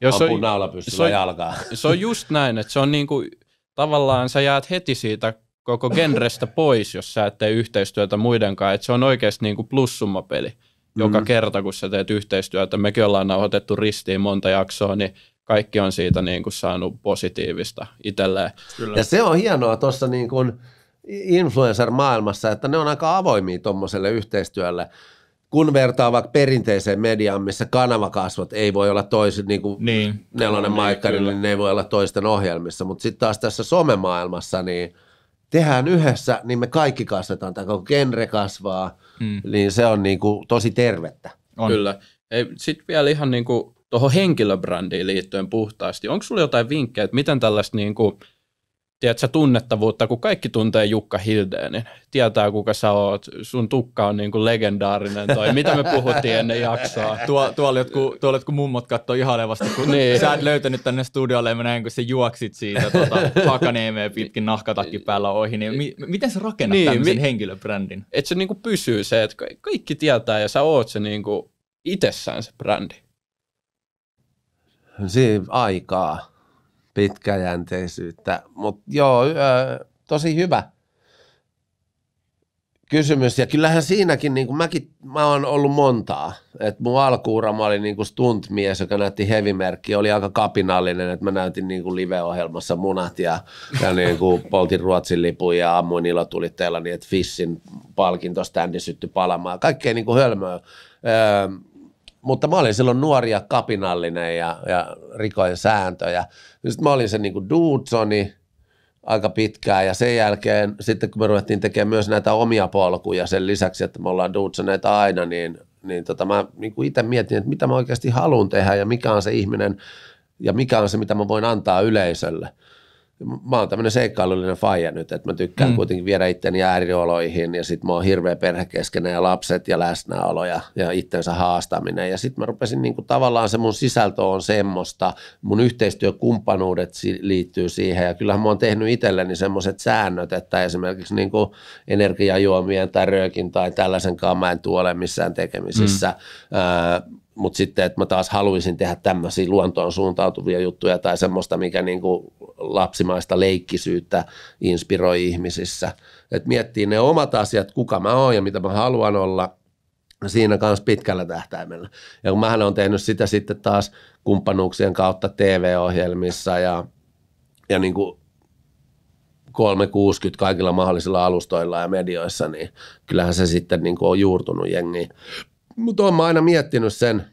Jos Ampuu on, naulapyssyllä se on, jalkaa. Se on just näin, että se on niin kuin, tavallaan sä jäät heti siitä koko genrestä pois, jos sä et tee yhteistyötä muidenkaan. että se on oikeasti niin kuin plussummapeli. Joka mm. kerta, kun sä teet yhteistyötä, mekin ollaan nauhoitettu ristiin monta jaksoa, niin kaikki on siitä niin kuin saanut positiivista itselleen. Kyllä. Ja se on hienoa tuossa niin kuin influencer-maailmassa, että ne on aika avoimia tuommoiselle yhteistyölle kun vertaa vaikka perinteiseen mediaan, missä kanavakasvot ei voi olla toisen, niin kuin niin, nelonen no, niin, maikkari, niin ne ei voi olla toisten ohjelmissa, mutta sitten taas tässä somemaailmassa, niin tehdään yhdessä, niin me kaikki kasvetaan, tai kun genre kasvaa, mm. niin se on niin kuin tosi tervettä. On. Kyllä. Sitten vielä ihan niin kuin tuohon henkilöbrändiin liittyen puhtaasti. Onko sulla jotain vinkkejä, että miten tällaista niin kuin, tiedätkö, tunnettavuutta, kun kaikki tuntee Jukka Hildeenin, niin tietää kuka sä oot, sun tukka on niin kuin legendaarinen tai mitä me puhuttiin ennen jaksoa. Tuo, tuolla, jotkut, tuolla jotku mummot katsoo ihailevasti, kun niin. sä et löytänyt tänne studiolle ja mä näin, kun sä juoksit siitä tota, pakaneemeen pitkin nahkatakki päällä ohi, niin mi- miten sä rakennat niin, tämmöisen mi- henkilöbrändin? Että se niin kuin pysyy se, että kaikki tietää ja sä oot se niin kuin itsessään se brändi siinä aikaa, pitkäjänteisyyttä. Mutta joo, tosi hyvä kysymys. Ja kyllähän siinäkin, niin kuin mäkin, mä oon ollut montaa. Että mun alkuura mä olin niin kuin stuntmies, joka näytti hevimerkki, oli aika kapinallinen, että mä näytin niin kuin live-ohjelmassa munat ja, ja niin kuin poltin ruotsin lipun ja ammuin ilotulitteella niin, että Fissin palkinto syttyi palamaan. Kaikkea niin kuin hölmöä. Öö, mutta mä olin silloin nuori ja kapinallinen ja, ja rikoin sääntöjä. Sitten mä olin se niin kuin aika pitkään ja sen jälkeen sitten kun me ruvettiin tekemään myös näitä omia polkuja sen lisäksi, että me ollaan Dudesoneita aina, niin, niin tota, mä niin kuin itse mietin, että mitä mä oikeasti haluan tehdä ja mikä on se ihminen ja mikä on se, mitä mä voin antaa yleisölle – mä oon tämmöinen seikkailullinen faija nyt, että mä tykkään mm. kuitenkin viedä itteni äärioloihin ja sit mä oon hirveä perhekeskenä ja lapset ja läsnäolo ja, ja itsensä haastaminen. Ja sit mä rupesin niinku tavallaan se mun sisältö on semmoista, mun yhteistyökumppanuudet si- liittyy siihen ja kyllähän mä oon tehnyt itselleni semmoiset säännöt, että esimerkiksi niinku energiajuomien tai röökin tai tällaisen mä en tuole missään tekemisissä. Mm. Öö, mutta sitten, että mä taas haluaisin tehdä tämmöisiä luontoon suuntautuvia juttuja tai semmoista, mikä niinku lapsimaista leikkisyyttä inspiroi ihmisissä. Et miettii ne omat asiat, kuka mä oon ja mitä mä haluan olla siinä kanssa pitkällä tähtäimellä. Ja kun mähän on tehnyt sitä sitten taas kumppanuuksien kautta TV-ohjelmissa ja, ja niin kuin 360 kaikilla mahdollisilla alustoilla ja medioissa, niin kyllähän se sitten niin kuin on juurtunut jengiin. Mutta olen aina miettinyt sen,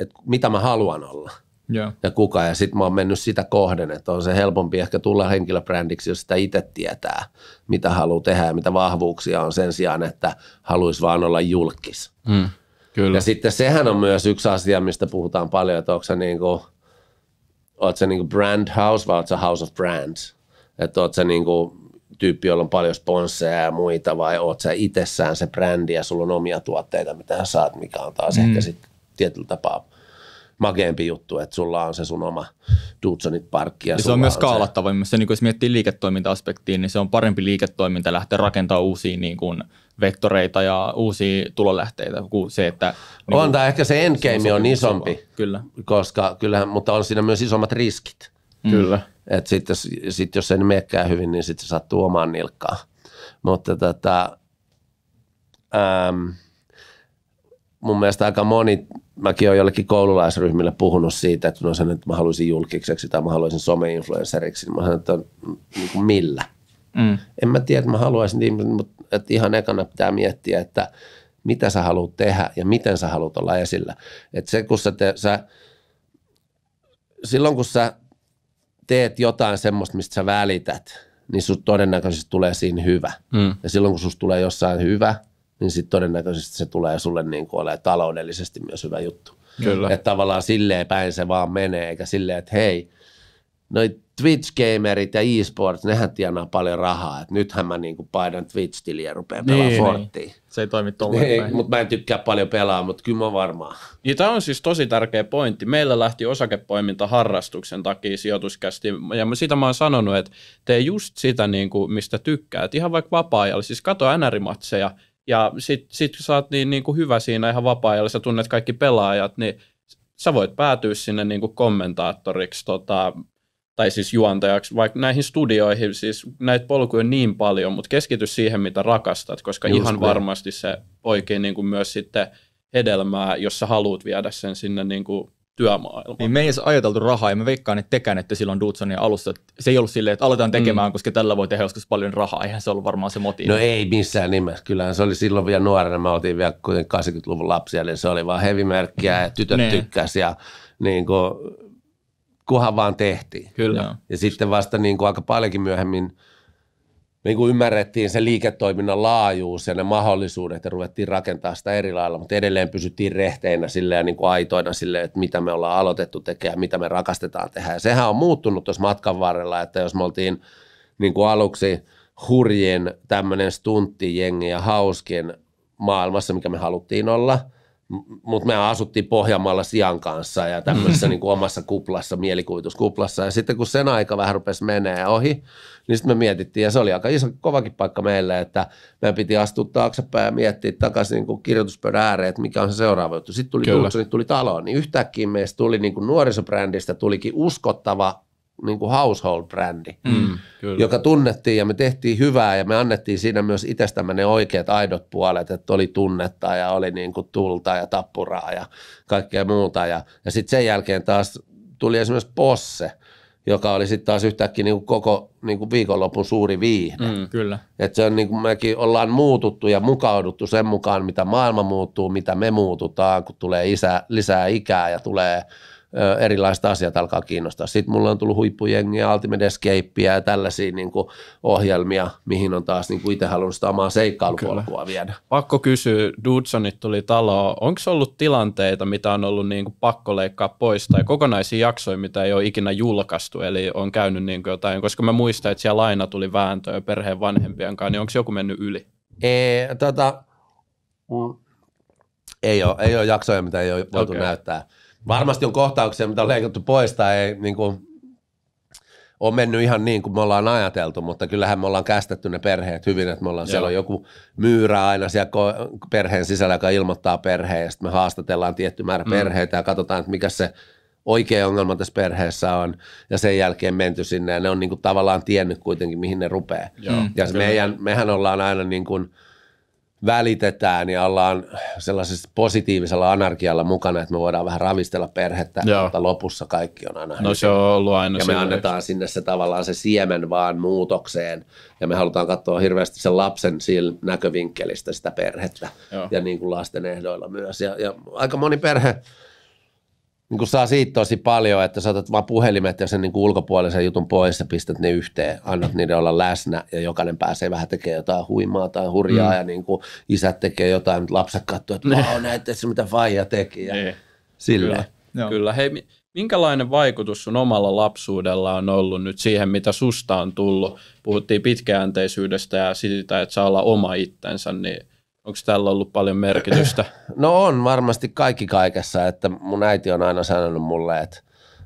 että mitä mä haluan olla – yeah. ja kuka. Ja sitten mä oon mennyt sitä kohden, että on se helpompi ehkä tulla henkilöbrändiksi, jos sitä itse tietää, mitä haluaa tehdä ja mitä vahvuuksia on sen sijaan, että haluaisi vaan olla julkis. Mm, kyllä. Ja sitten sehän on myös yksi asia, mistä puhutaan paljon, että onko se niin kuin, oot niin kuin brand house vai oot house of brands. Että oot sä niin kuin tyyppi, jolla on paljon sponsseja ja muita, vai oot sä itsessään se brändi ja sulla on omia tuotteita, mitä sä saat, mikä on taas mm. ehkä sitten tietyllä tapaa – makeampi juttu, että sulla on se sun oma Dudsonit parkki. Ja, ja se on myös skaalattava. Se... Niin jos miettii liiketoiminta-aspektiin, niin se on parempi liiketoiminta lähteä rakentamaan uusia niin kuin, vektoreita ja uusia tulolähteitä kuin se, että... Niin on, tai ehkä se endgame se on, on isompi. Kyllä. Koska, kyllähän, mutta on siinä myös isommat riskit. Mm. Kyllä. Et sit, jos, sit, jos ei menekään hyvin, niin sitten se sattuu omaan nilkkaan. Mutta tota, ähm, mun mielestä aika moni, mäkin olen jollekin koululaisryhmille puhunut siitä, että kun no on että mä haluaisin julkiseksi tai mä haluaisin some influenceriksi, niin mä sanoin, että on, niin kuin millä. Mm. En mä tiedä, että mä haluaisin, mutta että ihan ekana pitää miettiä, että mitä sä haluat tehdä ja miten sä haluat olla esillä. Että se, kun sä, te, sä silloin kun sä teet jotain semmoista, mistä sä välität, niin sun todennäköisesti tulee siinä hyvä. Mm. Ja silloin kun susta tulee jossain hyvä, niin sitten todennäköisesti se tulee sulle niin kuin olemaan taloudellisesti myös hyvä juttu. Kyllä. Että tavallaan silleen päin se vaan menee, eikä silleen, että hei, noi Twitch-gamerit ja e-sports, nehän tienaa paljon rahaa. että nythän mä niin painan Twitch-tiliä ja rupean niin, pelaamaan niin. niin. Se ei toimi tolleen niin, Mutta mä en tykkää paljon pelaa, mutta kyllä mä varmaan. Niin, ja tämä on siis tosi tärkeä pointti. Meillä lähti osakepoiminta harrastuksen takia sijoituskästi. Ja sitä mä oon sanonut, että tee just sitä, kuin mistä tykkää. Et ihan vaikka vapaa-ajalla. Siis kato NR-matseja ja sitten sit kun sä oot niin, niin kuin hyvä siinä ihan vapaa-ajalla, sä tunnet kaikki pelaajat, niin sä voit päätyä sinne niin kuin kommentaattoriksi tota, tai siis juontajaksi, vaikka näihin studioihin, siis näitä polkuja on niin paljon, mutta keskity siihen, mitä rakastat, koska Just ihan me. Niin. varmasti se oikein niin kuin myös sitten hedelmää, jos sä haluat viedä sen sinne niin kuin työmaailma. Niin me ei edes ajateltu rahaa, ja mä veikkaan, että tekään että silloin Dudsonin alussa. Että se ei ollut silleen, että aletaan tekemään, mm. koska tällä voi tehdä joskus paljon rahaa. Eihän se ollut varmaan se motiivi. No ei missään nimessä. Kyllähän se oli silloin vielä nuorena. Mä oltiin vielä 80-luvun lapsia, niin se oli vaan hevimerkkiä mm. ja tytöt ne. Niin. tykkäs. Ja niin kuin, kunhan vaan tehtiin. Kyllä. Ja, ja sitten vasta niin kuin aika paljonkin myöhemmin – niin kuin ymmärrettiin se liiketoiminnan laajuus ja ne mahdollisuudet ja ruvettiin rakentaa sitä eri lailla, mutta edelleen pysyttiin rehteinä silleen, niin kuin aitoina sille, että mitä me ollaan aloitettu tekemään, mitä me rakastetaan tehdä. Ja sehän on muuttunut tuossa matkan varrella, että jos me oltiin niin kuin aluksi hurjien tämmöinen stunttijengi ja hauskin maailmassa, mikä me haluttiin olla – mutta me asuttiin Pohjanmaalla Sian kanssa ja tämmöisessä mm. niin kuin omassa kuplassa, mielikuvituskuplassa. Ja sitten kun sen aika vähän rupesi menee ohi, niin sitten me mietittiin, ja se oli aika iso, kovakin paikka meille, että meidän piti astua taaksepäin ja miettiä takaisin niin kuin kirjoituspöydän ääreen, että mikä on se seuraava juttu. Sitten tuli niin tuli taloon, niin yhtäkkiä meistä tuli niin kuin nuorisobrändistä tulikin uskottava niin kuin household-brändi, mm, joka tunnettiin ja me tehtiin hyvää ja me annettiin siinä myös itsestämme ne oikeat aidot puolet, että oli tunnetta ja oli niin kuin tulta ja tappuraa ja kaikkea muuta. Ja, ja sitten sen jälkeen taas tuli esimerkiksi Posse, joka oli sitten taas yhtäkkiä niin kuin koko niin kuin viikonlopun suuri viihde. Mm, kyllä. Et se on niin kuin mekin ollaan muututtu ja mukauduttu sen mukaan, mitä maailma muuttuu, mitä me muututaan, kun tulee isä, lisää ikää ja tulee – erilaiset asiat alkaa kiinnostaa. Sitten mulla on tullut huippujengiä, Ultimate ja tällaisia niin kuin ohjelmia, mihin on taas niin kuin itse halunnut sitä omaa seikkailupolkua viedä. Pakko kysyä, Dudsonit tuli taloon. Onko ollut tilanteita, mitä on ollut niin kuin pakko leikkaa pois tai kokonaisia jaksoja, mitä ei ole ikinä julkaistu? Eli on käynyt niin kuin jotain, koska mä muistan, että siellä aina tuli vääntöä perheen vanhempien kanssa, niin onko joku mennyt yli? Ee, tota, mm. ei, ole, ei ole jaksoja, mitä ei ole voitu okay. näyttää varmasti on kohtauksia, mitä on leikattu pois tai ei niin kuin, on mennyt ihan niin kuin me ollaan ajateltu, mutta kyllähän me ollaan kästetty ne perheet hyvin, että me ollaan, siellä on joku myyrä aina siellä perheen sisällä, joka ilmoittaa perheen ja sitten me haastatellaan tietty määrä mm. perheitä ja katsotaan, että mikä se oikea ongelma tässä perheessä on ja sen jälkeen menty sinne ja ne on niin kuin tavallaan tiennyt kuitenkin, mihin ne rupeaa. Mm. ja kyllä. meidän, mehän ollaan aina niin kuin – välitetään ja ollaan sellaisessa positiivisella anarkialla mukana, että me voidaan vähän ravistella perhettä, Joo. mutta lopussa kaikki on aina. No se on ollut aina. Ja me annetaan sinne se tavallaan se siemen vaan muutokseen ja me halutaan katsoa hirveästi sen lapsen näkövinkkelistä sitä perhettä Joo. ja niin kuin lasten ehdoilla myös. Ja, ja aika moni perhe niin kun saa siitä tosi paljon, että saatat vaan puhelimet ja sen niin ulkopuolisen jutun pois ja pistät ne yhteen, annat niiden olla läsnä ja jokainen pääsee vähän tekemään jotain huimaa tai hurjaa mm. ja niin kuin isät tekee jotain, mutta lapset katsoo, että vau, näette se mitä faija teki ja ne. Kyllä. Kyllä. Hei, minkälainen vaikutus sun omalla lapsuudella on ollut nyt siihen, mitä susta on tullut? Puhuttiin pitkäjänteisyydestä ja siitä, että saa olla oma itsensä, niin – Onko tällä ollut paljon merkitystä? No on varmasti kaikki kaikessa, että mun äiti on aina sanonut mulle, että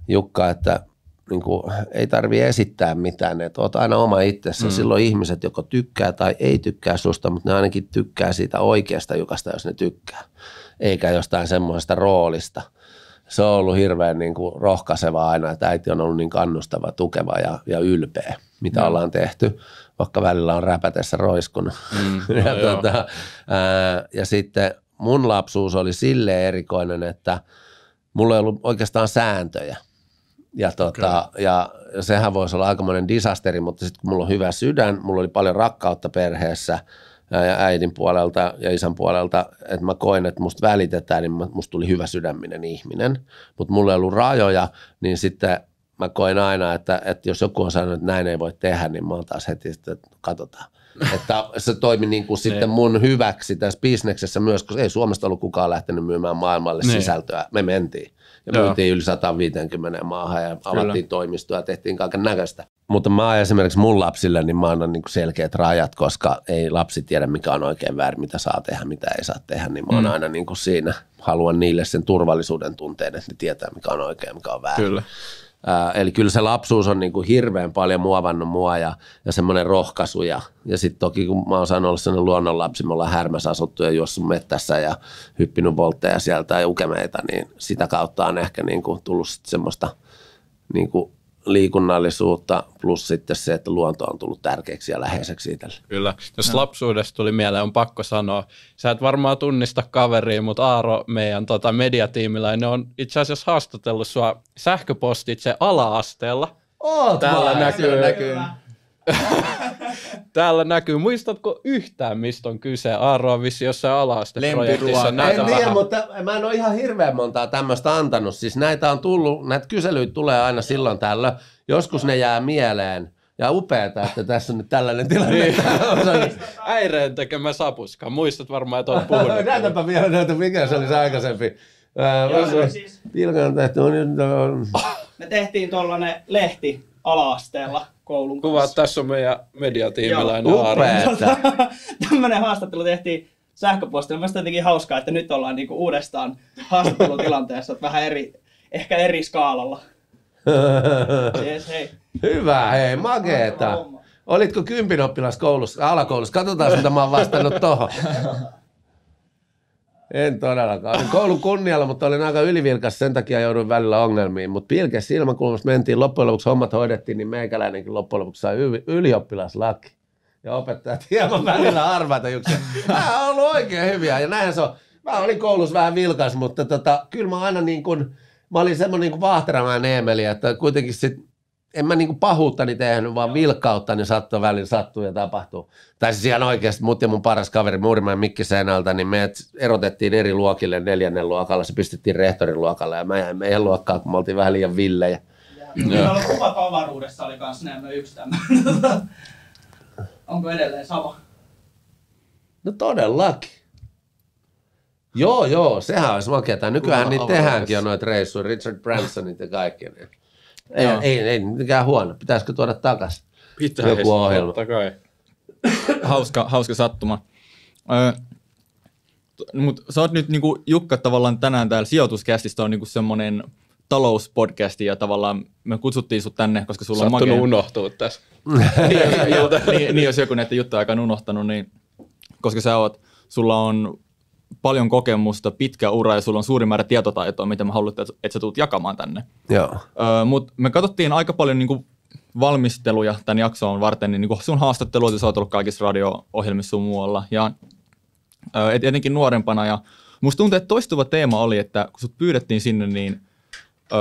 Jukka, että niin kuin, ei tarvi esittää mitään, että oot aina oma itsessä. Mm. Silloin ihmiset joko tykkää tai ei tykkää susta, mutta ne ainakin tykkää siitä oikeasta Jukasta, jos ne tykkää, eikä jostain semmoisesta roolista. Se on ollut hirveän niin kuin, rohkaiseva aina, että äiti on ollut niin kannustava, tukeva ja, ja ylpeä, mitä mm. ollaan tehty vaikka välillä on räpätessä roiskun. Mm, no ja, tota, ää, ja sitten mun lapsuus oli sille erikoinen, että mulla ei ollut oikeastaan sääntöjä. Ja, tota, okay. ja sehän voisi olla aikamoinen disasteri, mutta sitten kun mulla on hyvä sydän, mulla oli paljon rakkautta perheessä ja äidin puolelta ja isän puolelta, että mä koin, että musta välitetään, niin musta tuli hyvä sydäminen ihminen. Mutta mulla ei ollut rajoja, niin sitten mä koen aina, että, että jos joku on sanonut, että näin ei voi tehdä, niin mä oon taas heti sitten, että no katsotaan. Että se toimi niin kuin niin. sitten mun hyväksi tässä bisneksessä myös, koska ei Suomesta ollut kukaan lähtenyt myymään maailmalle ne. Niin. sisältöä. Me mentiin ja Joo. myytiin yli 150 maahan ja avattiin Kyllä. toimistoa ja tehtiin kaiken näköistä. Mutta mä esimerkiksi mun lapsille, niin mä annan niin selkeät rajat, koska ei lapsi tiedä, mikä on oikein väärin, mitä saa tehdä, mitä ei saa tehdä, niin mä oon mm. aina niin kuin siinä. Haluan niille sen turvallisuuden tunteen, että ne tietää, mikä on oikein, mikä on väärin. Kyllä. Ää, eli kyllä se lapsuus on niin kuin hirveän paljon muovannut mua ja, ja semmoinen rohkaisu. Ja, ja sitten toki kun mä oon saanut olla sellainen luonnonlapsi, me ollaan härmässä asuttu ja juossut mettässä ja hyppinyt voltteja sieltä ja ukemeita, niin sitä kautta on ehkä niin kuin tullut sit semmoista niin kuin liikunnallisuutta plus sitten se, että luonto on tullut tärkeäksi ja läheiseksi itselle. Kyllä. Jos no. lapsuudesta tuli mieleen, on pakko sanoa. Sä et varmaan tunnista kaveria, mutta Aaro meidän tota, ne on itse asiassa haastatellut sua sähköpostitse ala-asteella. Oot Täällä näkyy. näkyy. Täällä näkyy, muistatko yhtään mistä on kyse? Aaro on vissi jossain alasteprojektissa. En tiedä, vähän. mutta mä en ole ihan hirveän montaa tämmöistä antanut. Siis näitä on tullut, näitä kyselyitä tulee aina silloin täällä. Joskus ne jää mieleen. Ja upeata, että tässä on nyt tällainen tilanne. niin. Äireen tekemä sapuska. Muistat varmaan, että olet puhunut. Näytäpä vielä näytä, mikä se olisi aikaisempi. Äh, Joo, äh, siis... on tehty on... Me tehtiin tuollainen lehti, alaasteella koulun Kuvaat, kanssa. tässä on meidän mediatiimiläinen aina Tämmöinen haastattelu tehtiin sähköpostilla. Mielestäni jotenkin hauskaa, että nyt ollaan niinku uudestaan haastattelutilanteessa, että vähän eri, ehkä eri skaalalla. yes, hei. Hyvä, hei, mageeta. Olitko kympin oppilas koulussa, alakoulussa? Katsotaan, mitä mä oon vastannut tuohon. En todellakaan. Olin koulun kunnialla, mutta olin aika ylivilkas, sen takia jouduin välillä ongelmiin. Mutta pilkes silmäkulmassa mentiin, loppujen lopuksi hommat hoidettiin, niin meikäläinenkin loppujen lopuksi sai ylioppilaslaki. Ja opettajat hieman välillä arvata juksia. Nämä on ollut oikein hyviä ja näinhän se on. Mä olin koulussa vähän vilkas, mutta tota, kyllä mä aina niin kuin, mä olin semmoinen niin kuin vaahteramäinen Eemeli, että kuitenkin sitten en mä niinku pahuuttani tehnyt, vaan vilkautta, niin sattuu välillä sattuu ja tapahtuu. Tai siis ihan oikeasti, mut ja mun paras kaveri Muurimäen Mikki Seinältä, niin me erotettiin eri luokille neljännen luokalla, se pistettiin rehtorin luokalle ja mä jäin meidän luokkaan, kun me oltiin vähän liian villejä. Niin, meillä oli kuvat avaruudessa oli kans näemme yksi tämmöinen. Onko edelleen sama? No todellakin. Joo, joo, sehän olisi makea. Nykyään niitä tehdäänkin jo noita reissuja, Richard Bransonit ja kaikki. Niin. Ei, Joo. ei, ei mikään huono. Pitäisikö tuoda takaisin Pitää joku ohjelma? Totta kai. hauska, hauska sattuma. Ö, mut sä oot nyt niinku, Jukka tavallaan tänään täällä sijoituskästistä on niinku semmoinen talouspodcasti ja tavallaan me kutsuttiin sut tänne, koska sulla Sattunut on makea... unohtua tässä. niin, niin, niin, jos joku näitä juttuja aikaan unohtanut, niin koska sä oot, sulla on paljon kokemusta, pitkä ura ja sulla on suuri määrä tietotaitoa, mitä mä haluan, että, sä tulet jakamaan tänne. Joo. Öö, Mutta me katsottiin aika paljon niinku valmisteluja tämän jaksoon varten, niin, niinku sun sun että sä oot ollut kaikissa radio-ohjelmissa sun muualla, ja öö, etenkin nuorempana. Ja musta tuntuu, että toistuva teema oli, että kun sut pyydettiin sinne, niin öö,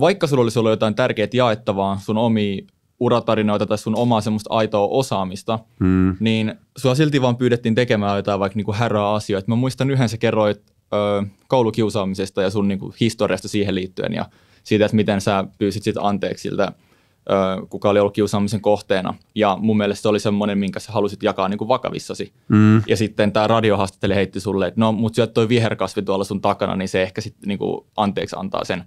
vaikka sulla olisi ollut jotain tärkeää jaettavaa sun omiin uratarinoita tai sun omaa semmoista aitoa osaamista, mm. niin sua silti vaan pyydettiin tekemään jotain vaikka niinku härää asioita. Mä muistan yhden sä kerroit ö, koulukiusaamisesta ja sun niinku historiasta siihen liittyen ja siitä, että miten sä pyysit sit anteeksi siltä, ö, kuka oli ollut kiusaamisen kohteena. Ja mun mielestä se oli semmoinen, minkä sä halusit jakaa niinku vakavissasi. Mm. Ja sitten tämä radiohaastattelija heitti sulle, että no mut sieltä toi viherkasvi tuolla sun takana, niin se ehkä sitten niinku anteeksi antaa sen.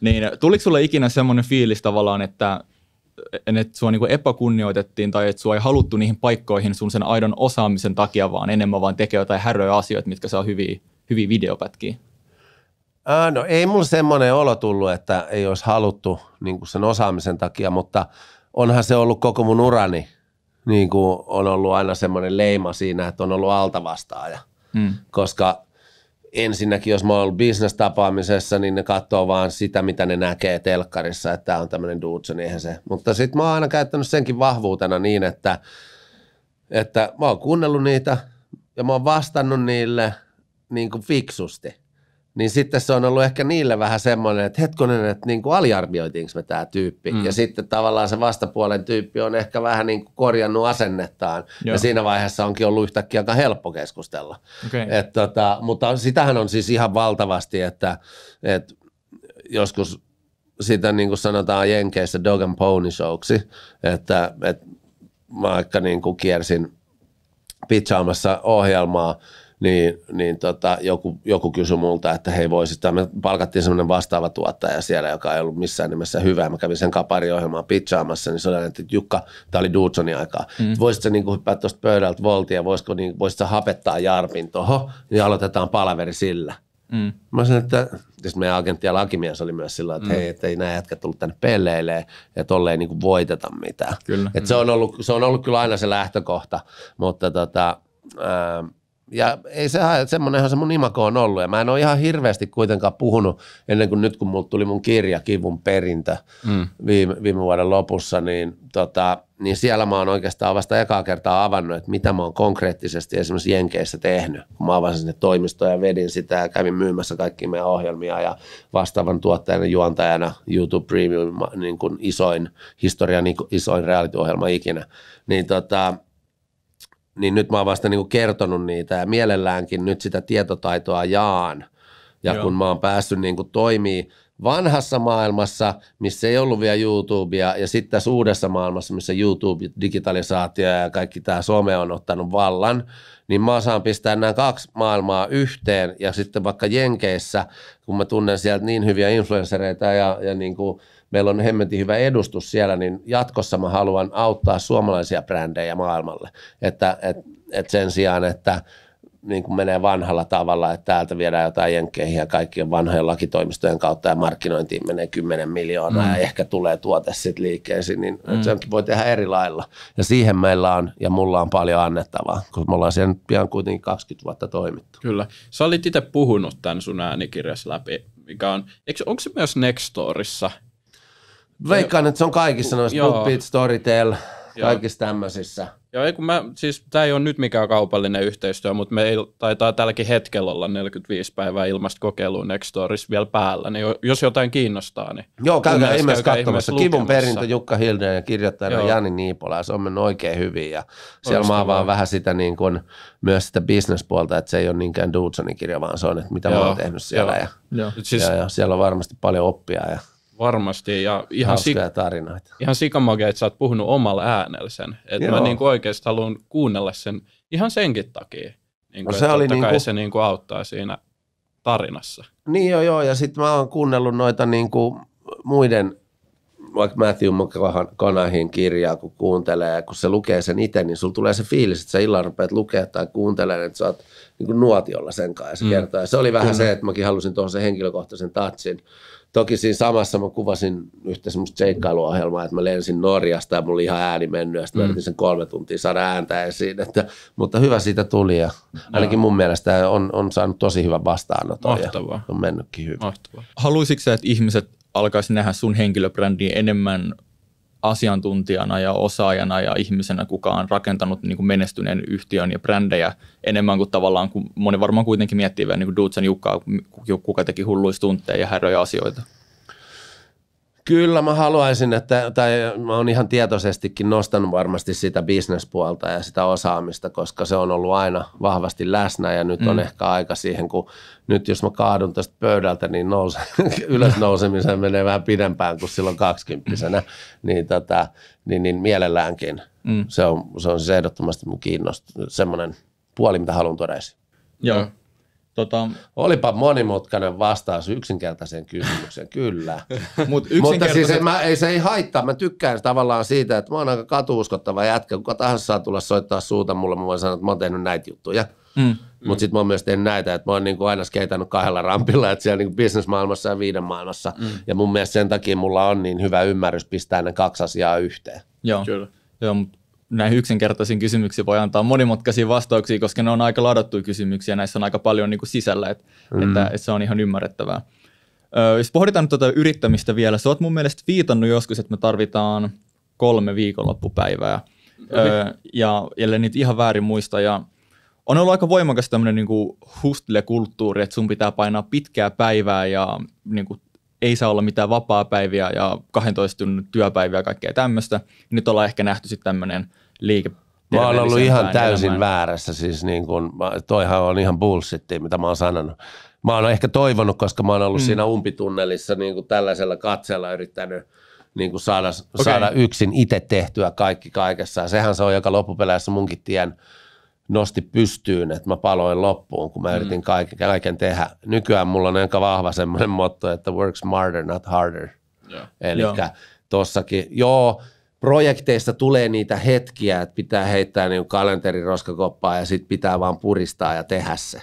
Niin tuliko sulle ikinä semmoinen fiilis tavallaan, että että sua niinku epäkunnioitettiin tai että sua ei haluttu niihin paikkoihin sun sen aidon osaamisen takia, vaan enemmän vaan tekee jotain häröjä asioita, mitkä saa hyviä, hyviä videopätkiä? Ää, no ei mulla semmoinen olo tullut, että ei olisi haluttu niin sen osaamisen takia, mutta onhan se ollut koko mun urani. Niin kuin on ollut aina semmoinen leima siinä, että on ollut altavastaaja. Hmm. Koska – ensinnäkin, jos mä oon ollut bisnestapaamisessa, niin ne katsoo vaan sitä, mitä ne näkee telkkarissa, että tämä on tämmöinen dude, niin eihän se. Mutta sitten mä oon aina käyttänyt senkin vahvuutena niin, että, että mä oon kuunnellut niitä ja mä oon vastannut niille niin kuin fiksusti niin sitten se on ollut ehkä niille vähän semmoinen, että hetkonen, että niin kuin aliarvioitinko me tämä tyyppi. Mm. Ja sitten tavallaan se vastapuolen tyyppi on ehkä vähän niin kuin korjannut asennettaan. Joo. Ja siinä vaiheessa onkin ollut yhtäkkiä aika helppo keskustella. Okay. Et tota, mutta sitähän on siis ihan valtavasti, että, että joskus sitä niin kuin sanotaan Jenkeissä dog and pony showksi, että, että mä vaikka niin kuin kiersin pitchaamassa ohjelmaa – niin, niin tota, joku, joku kysyi multa, että hei voisi, siis me palkattiin semmoinen vastaava tuottaja siellä, joka ei ollut missään nimessä hyvä. Mä kävin sen kapariohjelmaa pitchaamassa, niin se oli että Jukka, tämä oli Dudsonin aikaa, mm. voisitko niin hyppää tuosta pöydältä voltia, voisitko, niin, voisit hapettaa Jarpin tuohon, niin aloitetaan palaveri sillä. Mm. Mä sanoin, että siis meidän agentti ja lakimies oli myös sillä että mm. hei, että ei nämä jätkät tullut tänne pelleille ja tolle ei niinku voiteta mitään. Kyllä. Et mm. se, on mm. ollut, se on ollut kyllä aina se lähtökohta, mutta tota, ää, ja ei sehän, semmoinenhan se mun imako on ollut. Ja mä en ole ihan hirveästi kuitenkaan puhunut ennen kuin nyt, kun mulla tuli mun kirja Kivun perintä mm. viime, viime, vuoden lopussa, niin, tota, niin siellä mä oon oikeastaan vasta ekaa kertaa avannut, että mitä mä oon konkreettisesti esimerkiksi Jenkeissä tehnyt. Kun mä avasin sinne toimistoon ja vedin sitä ja kävin myymässä kaikki meidän ohjelmia ja vastaavan tuottajana, juontajana YouTube Premium, niin kuin isoin historian niin isoin reality-ohjelma ikinä. Niin tota, niin nyt mä oon vasta niinku kertonut niitä ja mielelläänkin nyt sitä tietotaitoa jaan. Ja Joo. kun mä oon päässyt niinku toimii vanhassa maailmassa, missä ei ollut vielä YouTubea, ja sitten tässä uudessa maailmassa, missä YouTube, digitalisaatio ja kaikki tämä some on ottanut vallan – niin mä saan pistää nämä kaksi maailmaa yhteen ja sitten vaikka Jenkeissä, kun mä tunnen sieltä niin hyviä influenssereita ja, ja niin kuin meillä on hemmetin hyvä edustus siellä, niin jatkossa mä haluan auttaa suomalaisia brändejä maailmalle. Että et, et sen sijaan, että – niin kuin menee vanhalla tavalla, että täältä viedään jotain jenkkeihin ja kaikkien vanhojen lakitoimistojen kautta ja markkinointiin menee 10 miljoonaa mm. ja ehkä tulee tuote sitten liikkeeseen, niin mm. se voi tehdä eri lailla. Ja siihen meillä on ja mulla on paljon annettavaa, kun me ollaan sen pian kuitenkin 20 vuotta toimittu. Kyllä. Sä olit itse puhunut tämän sun äänikirjas läpi, mikä on, eikö, onko se myös Nextorissa? Veikkaan, että se on kaikissa noissa Book Storytel, kaikissa tämmöisissä. Joo, ei kun mä, siis tämä ei ole nyt mikään kaupallinen yhteistyö, mutta me ei, taitaa tälläkin hetkellä olla 45 päivää ilmasta kokeilua Nextorissa vielä päällä, niin jos jotain kiinnostaa, niin... Joo, käykää ihmeessä katsomassa. Kivun perintö Jukka Hilden ja kirjoittajana Joo. Jani Niipola, se on mennyt oikein hyvin ja siellä mä vaan vähän sitä niin kuin, myös sitä bisnespuolta, että se ei ole niinkään Dudsonin kirja, vaan se on, että mitä Joo. mä oon tehnyt siellä Joo. ja, Joo. Ja, siis... ja, ja, siellä on varmasti paljon oppia ja Varmasti ja ihan, Hauskoja sik- tarinoita. ihan sikamagia, että sä oot puhunut omalla äänellä sen. Että mä niin oikeasti haluan kuunnella sen ihan senkin takia. Niin kuin, no se oli niin kuin... se niin kuin auttaa siinä tarinassa. Niin joo, joo ja sitten mä oon kuunnellut noita niin kuin muiden, vaikka Matthew McConaughin kirjaa, kun kuuntelee, ja kun se lukee sen itse, niin sulla tulee se fiilis, että sä illalla rupeat lukea tai kuuntelee, että sä oot niin kuin nuotiolla sen kanssa ja se mm. kertoo. Ja se oli vähän mm. se, että mäkin halusin tuohon sen henkilökohtaisen tatsin Toki siinä samassa mä kuvasin yhtä semmoista seikkailuohjelmaa, että mä lensin Norjasta ja mulla oli ihan ääni mennyt ja sitten mm. sen kolme tuntia saada ääntä esiin. Että, mutta hyvä siitä tuli ja ainakin mun mielestä on, on saanut tosi hyvän vastaanoton Mahtavaa. ja on mennytkin hyvin. Mahtavaa. Haluaisitko sä, että ihmiset alkaisi nähdä sun henkilöbrändiä enemmän asiantuntijana ja osaajana ja ihmisenä, kuka on rakentanut niin kuin menestyneen yhtiön ja brändejä enemmän kuin tavallaan, kun moni varmaan kuitenkin miettii vielä niin kuin Dutsen Jukkaa, kuka teki hulluistuntteja ja häröjä asioita. Kyllä mä haluaisin, että, tai mä oon ihan tietoisestikin nostanut varmasti sitä bisnespuolta ja sitä osaamista, koska se on ollut aina vahvasti läsnä ja nyt mm. on ehkä aika siihen, kun nyt jos mä kaadun tästä pöydältä, niin nouse ylös nousemisen menee vähän pidempään kuin silloin kaksikymppisenä, niin, tota, niin, niin mielelläänkin. Mm. Se, on, se on siis ehdottomasti mun kiinnostunut, semmoinen puoli, mitä haluan tuoda esiin. Joo. Tota... Olipa monimutkainen vastaus yksinkertaiseen kysymykseen, kyllä. Mut Mutta siis ei, mä, ei, se ei haittaa. Mä tykkään tavallaan siitä, että mä oon aika katuuskottava jätkä. Kuka tahansa saa tulla soittaa suuta mulle. Mä voin sanoa, että mä oon tehnyt näitä juttuja. Mm. Mutta sitten mä oon myös tehnyt näitä, että mä oon niinku aina skeitannut kahdella rampilla, että siellä niinku bisnesmaailmassa ja viiden maailmassa. Mm. Ja mun mielestä sen takia mulla on niin hyvä ymmärrys pistää ne kaksi asiaa yhteen. Joo, kyllä. Joo mutta näihin yksinkertaisiin kysymyksiin voi antaa monimutkaisia vastauksia, koska ne on aika ladattuja kysymyksiä, näissä on aika paljon niin kuin sisällä, et, mm. että, että se on ihan ymmärrettävää. Ö, jos pohditaan nyt tuota yrittämistä vielä, sä oot mun mielestä viitannut joskus, että me tarvitaan kolme viikonloppupäivää, ö, ja jälleen nyt ihan väärin muista, ja on ollut aika voimakas tämmöinen niin hustle-kulttuuri, että sun pitää painaa pitkää päivää ja niin kuin, ei saa olla mitään vapaapäiviä ja 12 tunnin työpäiviä ja kaikkea tämmöistä. Nyt ollaan ehkä nähty sitten tämmöinen liike. Mä oon ollut ihan täysin elämään. väärässä, siis niin kun, toihan on ihan bullshittia, mitä mä oon sanonut. Mä oon ehkä toivonut, koska mä oon ollut mm. siinä umpitunnelissa niin tällaisella katseella yrittänyt niin kuin saada, okay. saada yksin itse tehtyä kaikki kaikessa. sehän se on, joka loppupeleissä munkin tien – nosti pystyyn, että mä paloin loppuun, kun mä mm. yritin kaiken, kaiken tehdä. Nykyään mulla on aika vahva semmoinen motto, että work smarter, not harder. Yeah. Eli tossakin, joo, projekteista tulee niitä hetkiä, että pitää heittää niin kalenterin roskakoppaa ja sitten pitää vaan puristaa ja tehdä se.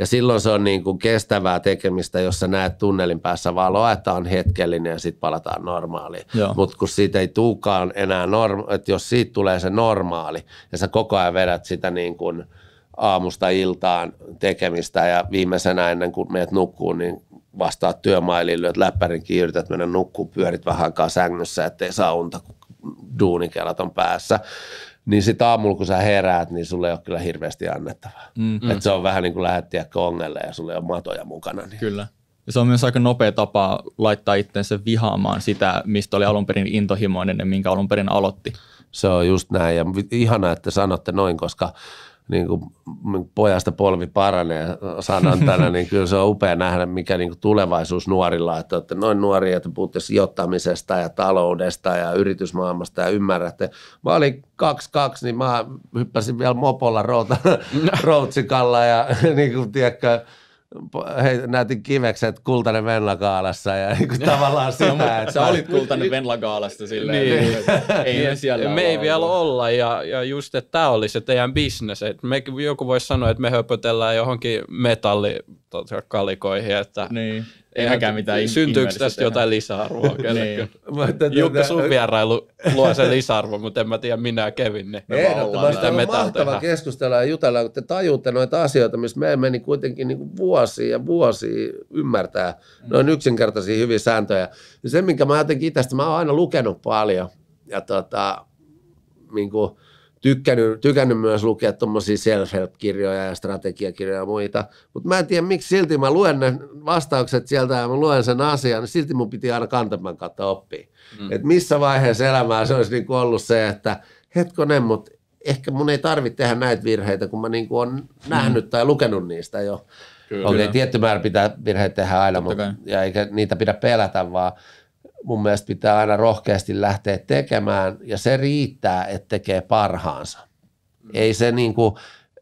Ja silloin se on niin kuin kestävää tekemistä, jos sä näet tunnelin päässä valoa, että on hetkellinen ja sitten palataan normaaliin. Mutta kun siitä ei tuukaan enää, norma- että jos siitä tulee se normaali ja sä koko ajan vedät sitä niin kuin aamusta iltaan tekemistä ja viimeisenä ennen kuin meet nukkuun, niin vastaat työmailille, että läppärin kiirrytät, mennä nukkuun, pyörit vähän aikaa sängyssä, ettei saa unta, kun duunikelat on päässä, niin sitten aamulla kun sä heräät, niin sulle ei ole kyllä hirveästi annettavaa. Mm. Et se on vähän niin kuin lähettiä kongelle ja sulle on matoja mukana. Niin. Kyllä. Ja se on myös aika nopea tapa laittaa itsensä vihaamaan sitä, mistä oli alun perin intohimoinen ja minkä alun perin aloitti. Se on just näin ja ihanaa, että sanotte noin, koska niin kuin pojasta polvi paranee tänä, niin kyllä se on upea nähdä, mikä niin kuin tulevaisuus nuorilla että olette noin nuoria, että puhutte sijoittamisesta ja taloudesta ja yritysmaailmasta ja ymmärrätte. Mä olin 22, niin mä hyppäsin vielä mopolla routa, no. routsikalla ja niin kuin, tiedätkö, näytin kivekset kultainen Venlagaalassa ja niin kuin tavallaan sitä, että... Sä olit kultainen Venlagaalasta silleen, niin. niin ei siellä Me ei vielä olla ja, ja just, että tämä oli se teidän bisnes, me, joku voisi sanoa, että me höpötellään johonkin metallikalikoihin, tota, että niin. Ei mäkään mitään Syntyykö tästä jotain lisäarvoa? niin. Jukka, sun vierailu luo sen lisäarvon, mutta en mä tiedä minä Kevin. Ne. Me mitä on mahtava tehdä. keskustella ja jutella, kun te tajuutte noita asioita, missä me meni niin kuitenkin niin kuin vuosia ja vuosia ymmärtää noin yksinkertaisia hyviä sääntöjä. Ja se, minkä mä jotenkin itse, mä oon aina lukenut paljon ja tota, niin kuin, Tykkännyt, tykännyt myös lukea tuommoisia self-help-kirjoja ja strategiakirjoja ja muita, mutta mä en tiedä miksi silti mä luen ne vastaukset sieltä ja mä luen sen asian, niin silti mun piti aina kantaman kautta oppia. Mm. Et missä vaiheessa elämää se olisi niinku ollut se, että hetkonen, mutta ehkä mun ei tarvitse tehdä näitä virheitä, kun mä niinku olen nähnyt mm. tai lukenut niistä jo. Okei, okay, tietty määrä pitää virheitä tehdä aina, mutta, ja eikä niitä pidä pelätä, vaan – mun mielestä pitää aina rohkeasti lähteä tekemään ja se riittää, että tekee parhaansa. Ei se niin kuin,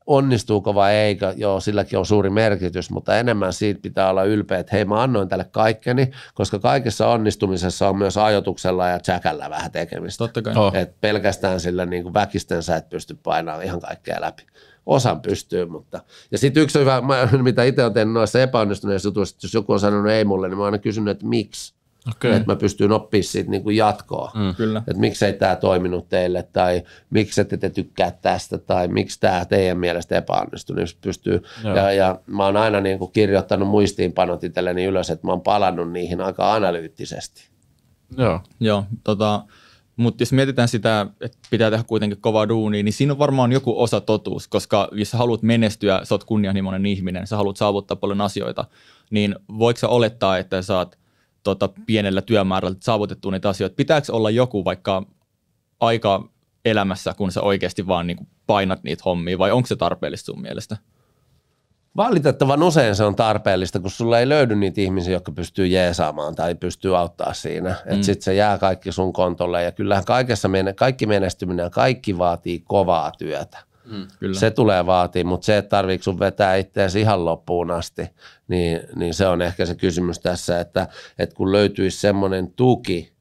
onnistuuko vai eikö, joo, silläkin on suuri merkitys, mutta enemmän siitä pitää olla ylpeä, että hei mä annoin tälle kaikkeni, koska kaikessa onnistumisessa on myös ajotuksella ja tsäkällä vähän tekemistä. Totta kai. Oh. Et pelkästään sillä niin kuin väkisten sä et pysty painamaan ihan kaikkea läpi. Osan pystyy, mutta... Ja sitten yksi hyvä, mitä itse olen tehnyt noissa epäonnistuneissa jutuissa, että jos joku on sanonut ei mulle, niin mä oon aina kysynyt, että miksi. Okay. Että mä pystyn oppimaan siitä niin kuin jatkoa. Mm. Että miksei tämä toiminut teille tai miksi ette te tykkää tästä tai miksi tämä teidän mielestä epäonnistui. Niin pystyy. Ja, ja mä oon aina niin kuin kirjoittanut muistiinpanot itselleni ylös, että mä oon palannut niihin aika analyyttisesti. Joo. Joo tota, mutta jos mietitään sitä, että pitää tehdä kuitenkin kovaa duunia, niin siinä on varmaan joku osa totuus, koska jos sä haluat menestyä, sä oot kunnianhimoinen ihminen, sä haluat saavuttaa paljon asioita, niin voiko sä olettaa, että sä oot – tota, pienellä työmäärällä saavutettua niitä asioita. Pitääkö olla joku vaikka aika elämässä, kun sä oikeasti vaan niin kuin painat niitä hommia, vai onko se tarpeellista sun mielestä? Valitettavan usein se on tarpeellista, kun sulla ei löydy niitä ihmisiä, jotka pystyy jeesaamaan tai pystyy auttaa siinä. Mm. sitten se jää kaikki sun kontolle ja kyllähän kaikessa, kaikki menestyminen ja kaikki vaatii kovaa työtä. Mm, kyllä. Se tulee vaatii, mutta se, että tarviiko sun vetää itseäsi ihan loppuun asti, niin, niin se on ehkä se kysymys tässä, että, että kun löytyisi semmoinen tuki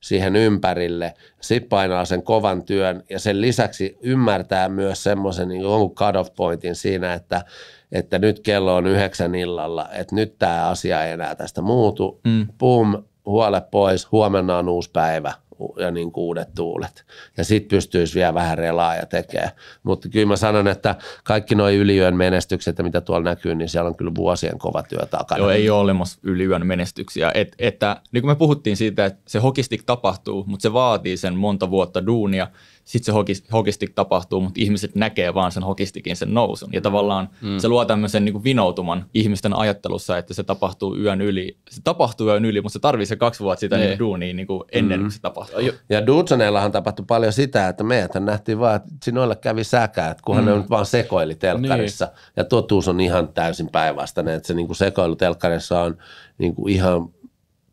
siihen ympärille, sit painaa sen kovan työn ja sen lisäksi ymmärtää myös semmoisen niin cut-off pointin siinä, että, että nyt kello on yhdeksän illalla, että nyt tämä asia ei enää tästä muutu, mm. boom, huole pois, huomenna on uusi päivä – ja niin kuin uudet tuulet. Ja sitten pystyisi vielä vähän relaa ja tekemään. Mutta kyllä mä sanon, että kaikki nuo yliyön menestykset, mitä tuolla näkyy, niin siellä on kyllä vuosien kova työ takana. Joo, ei ole olemassa yliyön menestyksiä. Et, että, niin kuin me puhuttiin siitä, että se hokistik tapahtuu, mutta se vaatii sen monta vuotta duunia sitten se hokistik tapahtuu, mutta ihmiset näkee vaan sen hokistikin sen nousun. Ja tavallaan mm. se luo tämmöisen niin kuin vinoutuman ihmisten ajattelussa, että se tapahtuu yön yli. Se tapahtuu yön yli, mutta se tarvii se kaksi vuotta sitä niin niinku duunia niin kuin ennen mm. kuin se tapahtuu. Ja Dudsoneillahan tapahtui paljon sitä, että meitä nähtiin vaan, että sinulle kävi säkää, että kunhan mm. ne nyt vaan sekoili telkkarissa. Niin. Ja totuus on ihan täysin päinvastainen, että se niin kuin sekoilu telkkarissa on niin kuin ihan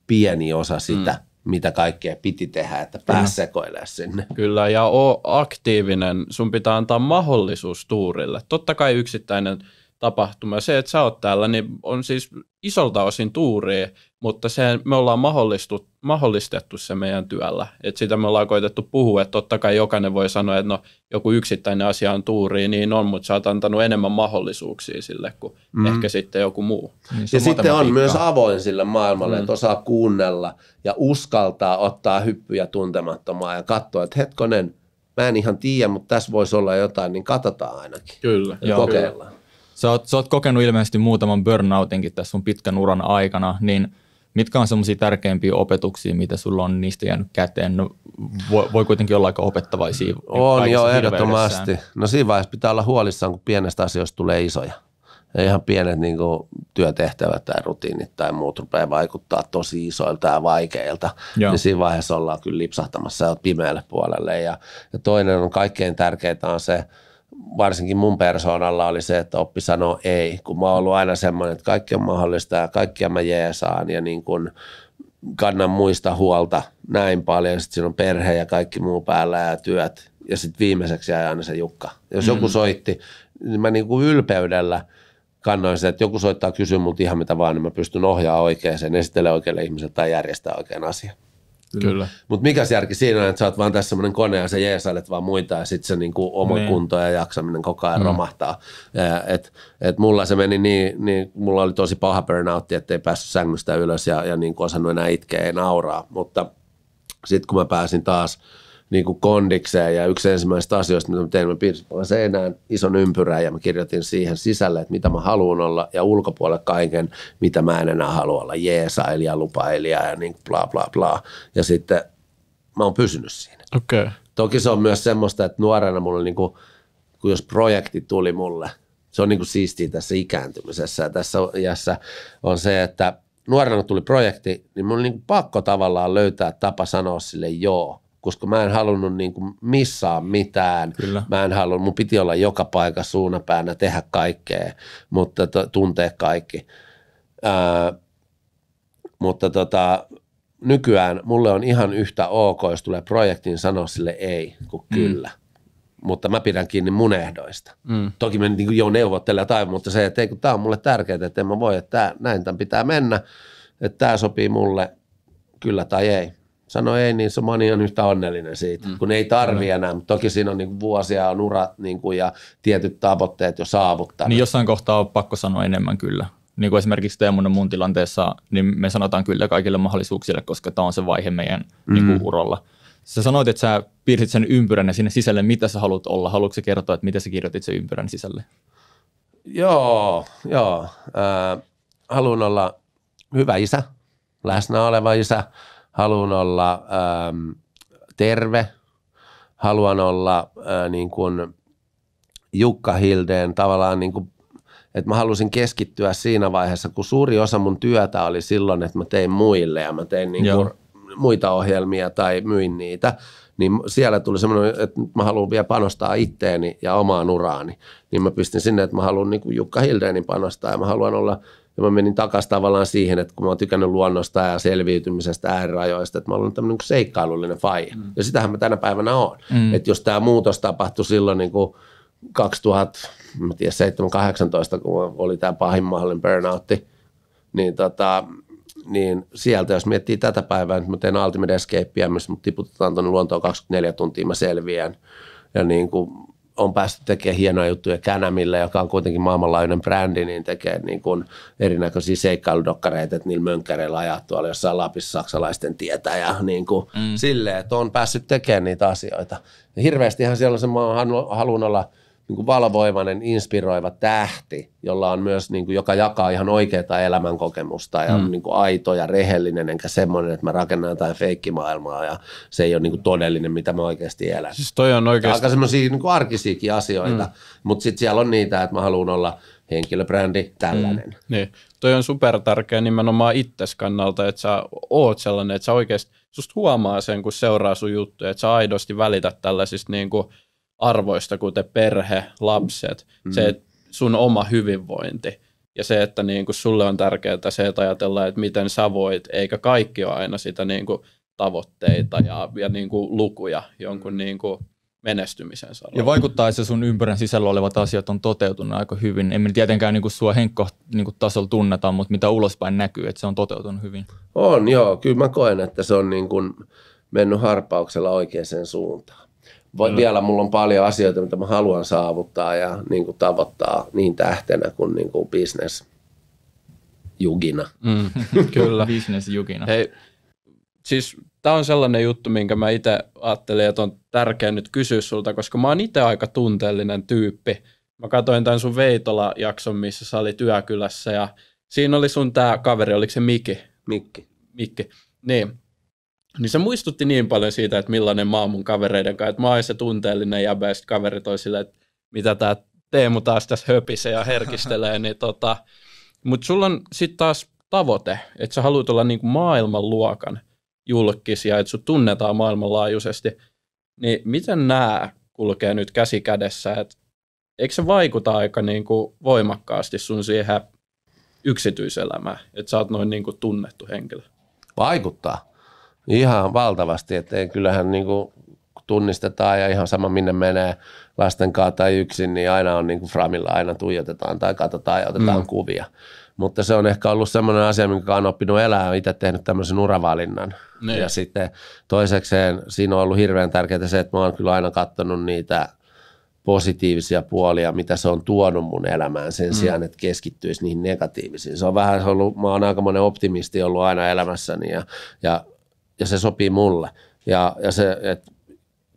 pieni osa sitä. Mm mitä kaikkea piti tehdä, että pääsi sekoilemaan sinne. Kyllä, ja ole aktiivinen. Sun pitää antaa mahdollisuus tuurille. Totta kai yksittäinen – tapahtuma. Se, että sä oot täällä, niin on siis isolta osin tuuri, mutta se, me ollaan mahdollistettu se meidän työllä. Et sitä me ollaan koitettu puhua, että totta kai jokainen voi sanoa, että no, joku yksittäinen asia on tuuri, niin on, mutta sä oot antanut enemmän mahdollisuuksia sille kuin mm. ehkä sitten joku muu. Niin ja sitten on myös avoin sille maailmalle, mm. että osaa kuunnella ja uskaltaa ottaa hyppyjä tuntemattomaan ja katsoa, että hetkonen, mä en ihan tiedä, mutta tässä voisi olla jotain, niin katsotaan ainakin. Kyllä. Ja joo, kokeillaan. Kyllä. Sä oot, sä oot kokenut ilmeisesti muutaman burnoutinkin tässä sun pitkän uran aikana, niin mitkä on semmoisia tärkeimpiä opetuksia, mitä sulla on niistä jäänyt käteen? No, voi, voi kuitenkin olla aika opettavaisia. On jo ehdottomasti. No siinä vaiheessa pitää olla huolissaan, kun pienestä asioista tulee isoja. ihan pienet niin kuin, työtehtävät tai rutiinit tai muut rupeaa vaikuttaa tosi isoilta ja vaikeilta. Joo. Niin siinä vaiheessa ollaan kyllä lipsahtamassa ja pimeälle puolelle. Ja, ja toinen on kaikkein tärkeintä on se, varsinkin mun persoonalla oli se, että oppi sanoa ei, kun mä oon ollut aina semmoinen, että kaikki on mahdollista ja kaikkia mä jeesaan ja niin kun kannan muista huolta näin paljon. Sitten siinä on perhe ja kaikki muu päällä ja työt ja sitten viimeiseksi jäi aina se Jukka. Jos mm. joku soitti, niin mä niin kuin ylpeydellä kannoin sitä, että joku soittaa kysyä multa ihan mitä vaan, niin mä pystyn ohjaamaan oikeaan, esittelemään oikealle ihmiselle tai järjestää oikean asian. Kyllä. Mutta mikä järki siinä, että sä oot vaan tässä semmoinen kone ja sä jeesailet vaan muita ja sitten se niinku oma niin. kunto ja jaksaminen koko ajan mm. romahtaa. Ja, et, et mulla se meni niin, niin, mulla oli tosi paha burnoutti, ettei päässyt sängystä ylös ja, ja niin osannut enää itkeä ja nauraa. Mutta sitten kun mä pääsin taas – niin kuin kondikseen ja yksi ensimmäistä asioista, mitä mä tein, mä piirsin seinään ison ympyrän ja mä kirjoitin siihen sisälle, että mitä mä haluan olla ja ulkopuolelle kaiken, mitä mä en enää halua olla, jeesailija, lupailija ja niin bla bla bla. Ja sitten mä oon pysynyt siinä. Okay. Toki se on myös semmoista, että nuorena mulla niin kuin, kun jos projekti tuli mulle, se on niin kuin siistiä tässä ikääntymisessä ja tässä iässä on se, että nuorena tuli projekti, niin mun oli niin pakko tavallaan löytää tapa sanoa sille joo koska mä en halunnut niin kuin missaa mitään. Kyllä. Mä en halunnut, mun piti olla joka paikka suunapäänä, tehdä kaikkea, mutta to, tuntee kaikki. Ää, mutta tota, nykyään mulle on ihan yhtä ok, jos tulee projektiin sanoa sille ei kuin mm. kyllä. Mutta mä pidän kiinni mun ehdoista. Mm. Toki me niin jo neuvottelen tai, mutta se, että tämä on mulle tärkeää, että en mä voi, että tää, näin tämän pitää mennä, että tämä sopii mulle, kyllä tai ei sanoi ei, niin se moni on yhtä onnellinen siitä, mm. kun ei tarvi mm. enää. Toki siinä on niin vuosia on urat niin kuin, ja tietyt tavoitteet jo saavuttanut. Niin jossain kohtaa on pakko sanoa enemmän kyllä. Niin kuin esimerkiksi Teemun ja mun tilanteessa, niin me sanotaan kyllä kaikille mahdollisuuksille, koska tämä on se vaihe meidän niinku mm. niin kuin, uralla. Sä sanoit, että sä piirsit sen ympyrän ja sinne sisälle, mitä sä haluat olla. Haluatko sä kertoa, että mitä sä kirjoitit sen ympyrän sisälle? Joo, joo. Äh, haluan olla hyvä isä, läsnä oleva isä, haluan olla ähm, terve, haluan olla äh, niin kuin Jukka Hildeen tavallaan niin kuin, että mä halusin keskittyä siinä vaiheessa, kun suuri osa mun työtä oli silloin, että mä tein muille ja mä tein niin kuin muita ohjelmia tai myin niitä, niin siellä tuli semmoinen, että mä haluan vielä panostaa itteeni ja omaan uraani. Niin mä pistin sinne, että mä haluan niin kuin Jukka Hildeenin panostaa ja mä haluan olla – ja mä menin takaisin tavallaan siihen, että kun mä oon tykännyt luonnosta ja selviytymisestä, äärirajoista, että mä oon tämmöinen niin seikkailullinen faija. Mm. Ja sitähän mä tänä päivänä oon. Mm. Että jos tämä muutos tapahtui silloin niin kuin 2018, kun oli tämä pahin mahdollinen burnoutti, niin, tota, niin sieltä, jos miettii tätä päivää, että mä teen Ultimate Escapea, missä mut tiputetaan tuonne luontoon 24 tuntia, mä selviän. Ja niin kuin on päästy tekemään hienoja juttuja Känämille, joka on kuitenkin maailmanlaajuinen brändi, niin tekee niin kuin erinäköisiä seikkailudokkareita, että niillä mönkkäreillä ajaa tuolla jossain Lapissa saksalaisten tietä ja niin kuin mm. silleen, että on päässyt tekemään niitä asioita. Ja hirveästihan siellä on se, mä haluan olla – niin kuin valvoimainen, inspiroiva tähti, jolla on myös, niin kuin, joka jakaa ihan oikeaa elämänkokemusta ja mm. on niin kuin aito ja rehellinen, enkä semmoinen, että mä rakennan jotain feikkimaailmaa ja se ei ole niin kuin todellinen, mitä mä oikeasti elän. Siis toi on oikeasti. Aika semmoisia niin kuin arkisiakin asioita, mm. mutta sitten siellä on niitä, että mä haluan olla henkilöbrändi tällainen. Mm. Niin. Toi on super tärkeä nimenomaan itses kannalta, että sä oot sellainen, että sä oikeasti, susta huomaa sen, kun seuraa sun juttuja, että sä aidosti välität tällaisista niin kuin – arvoista, kuten perhe, lapset, mm. se sun oma hyvinvointi ja se, että niin kuin sulle on tärkeää se, että ajatellaan, että miten sä voit, eikä kaikki ole aina sitä niin kuin tavoitteita ja, ja niin kuin lukuja jonkun niin kuin menestymisen saralla. Ja vaikuttaa, että sun ympärän sisällä olevat asiat on toteutunut aika hyvin. Emme tietenkään niin kuin sua henkko niin kuin tasolla tunneta, mutta mitä ulospäin näkyy, että se on toteutunut hyvin. On, joo. Kyllä mä koen, että se on niin kuin mennyt harpauksella oikeaan suuntaan. Voi, vielä mulla on paljon asioita, mitä mä haluan saavuttaa ja niin kuin tavoittaa niin tähtenä kuin, niin kuin business jugina. Mm, kyllä. business jugina. Hei, siis tää on sellainen juttu, minkä mä itse ajattelin, että on tärkeää nyt kysyä sulta, koska mä oon itse aika tunteellinen tyyppi. Mä katsoin tämän sun Veitola-jakson, missä sä olit yökylässä ja siinä oli sun tämä kaveri, oliko se Mikki? Mikki. Mikki. Niin, niin se muistutti niin paljon siitä, että millainen mä oon mun kavereiden kanssa. Että mä oon se tunteellinen ja ja kaveri toi silleen, että mitä tää Teemu taas tässä höpisee ja herkistelee. niin tota. Mutta sulla on sitten taas tavoite, että sä haluat olla niinku maailmanluokan julkisia, että sut tunnetaan maailmanlaajuisesti. Niin miten nämä kulkee nyt käsi kädessä, että eikö se vaikuta aika niinku kuin voimakkaasti sun siihen yksityiselämään, että sä oot noin niinku kuin tunnettu henkilö? Vaikuttaa. Ihan valtavasti, että kyllähän niin kuin tunnistetaan ja ihan sama minne menee lasten kanssa tai yksin, niin aina on niin kuin framilla, aina tuijotetaan tai katsotaan ja otetaan mm. kuvia. Mutta se on ehkä ollut sellainen asia, minkä on oppinut elää, olen itse tehnyt tämmöisen uravalinnan. Ne. Niin. Ja sitten toisekseen siinä on ollut hirveän tärkeää se, että mä oon kyllä aina katsonut niitä positiivisia puolia, mitä se on tuonut mun elämään sen mm. sijaan, että keskittyisi niihin negatiivisiin. Se on vähän ollut, mä oon aika monen optimisti ollut aina elämässäni ja, ja ja se sopii mulle. Ja, ja se, että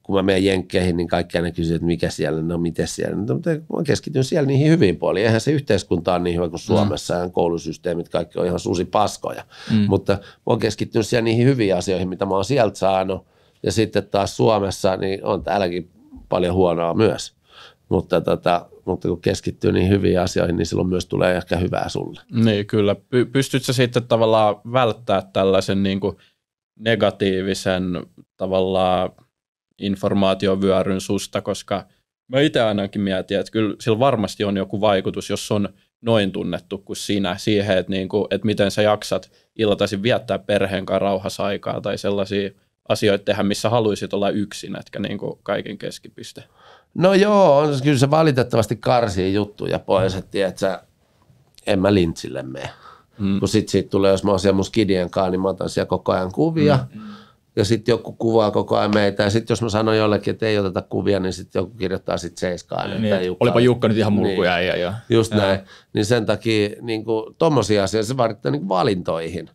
kun mä menen jenkkeihin, niin kaikki aina kysyy, että mikä siellä, no miten siellä. No, mutta mä keskityn siellä niihin hyvin puoliin. Eihän se yhteiskunta ole niin hyvä kuin mm. Suomessa, mm. koulusysteemit, kaikki on ihan suusi paskoja. Mm. Mutta mä keskittynyt siellä niihin hyviin asioihin, mitä mä oon sieltä saanut. Ja sitten taas Suomessa, niin on täälläkin paljon huonoa myös. Mutta, tota, mutta kun keskittyy niin hyviin asioihin, niin silloin myös tulee ehkä hyvää sulle. Niin, kyllä. Pystytkö sitten tavallaan välttää tällaisen niin kuin – negatiivisen tavallaan informaatiovyöryn susta, koska mä itse ainakin mietin, että kyllä sillä varmasti on joku vaikutus, jos on noin tunnettu kuin sinä siihen, että, niin kuin, että miten sä jaksat iltaisin viettää perheen kanssa rauhassa aikaa tai sellaisia asioita tehdä, missä haluaisit olla yksin, etkä niin kuin kaiken keskipiste. No joo, on, kyllä se valitettavasti karsii juttuja pois, että tiedätkö, en mä lintsille mene. Mm. Kun sitten siitä tulee, jos mä oon siellä mun skidien kanssa, niin mä otan siellä koko ajan kuvia. Mm. mm. Ja sitten joku kuvaa koko ajan meitä. Ja sitten jos mä sanon jollekin, että ei oteta kuvia, niin sitten joku kirjoittaa sitten seiskaan. Niin, että Jukka, olipa Jukka nyt ihan mulkuja. Niin, ja, ja, just ja. näin. Niin sen takia niin tuommoisia asioita se vaadittaa niin valintoihin.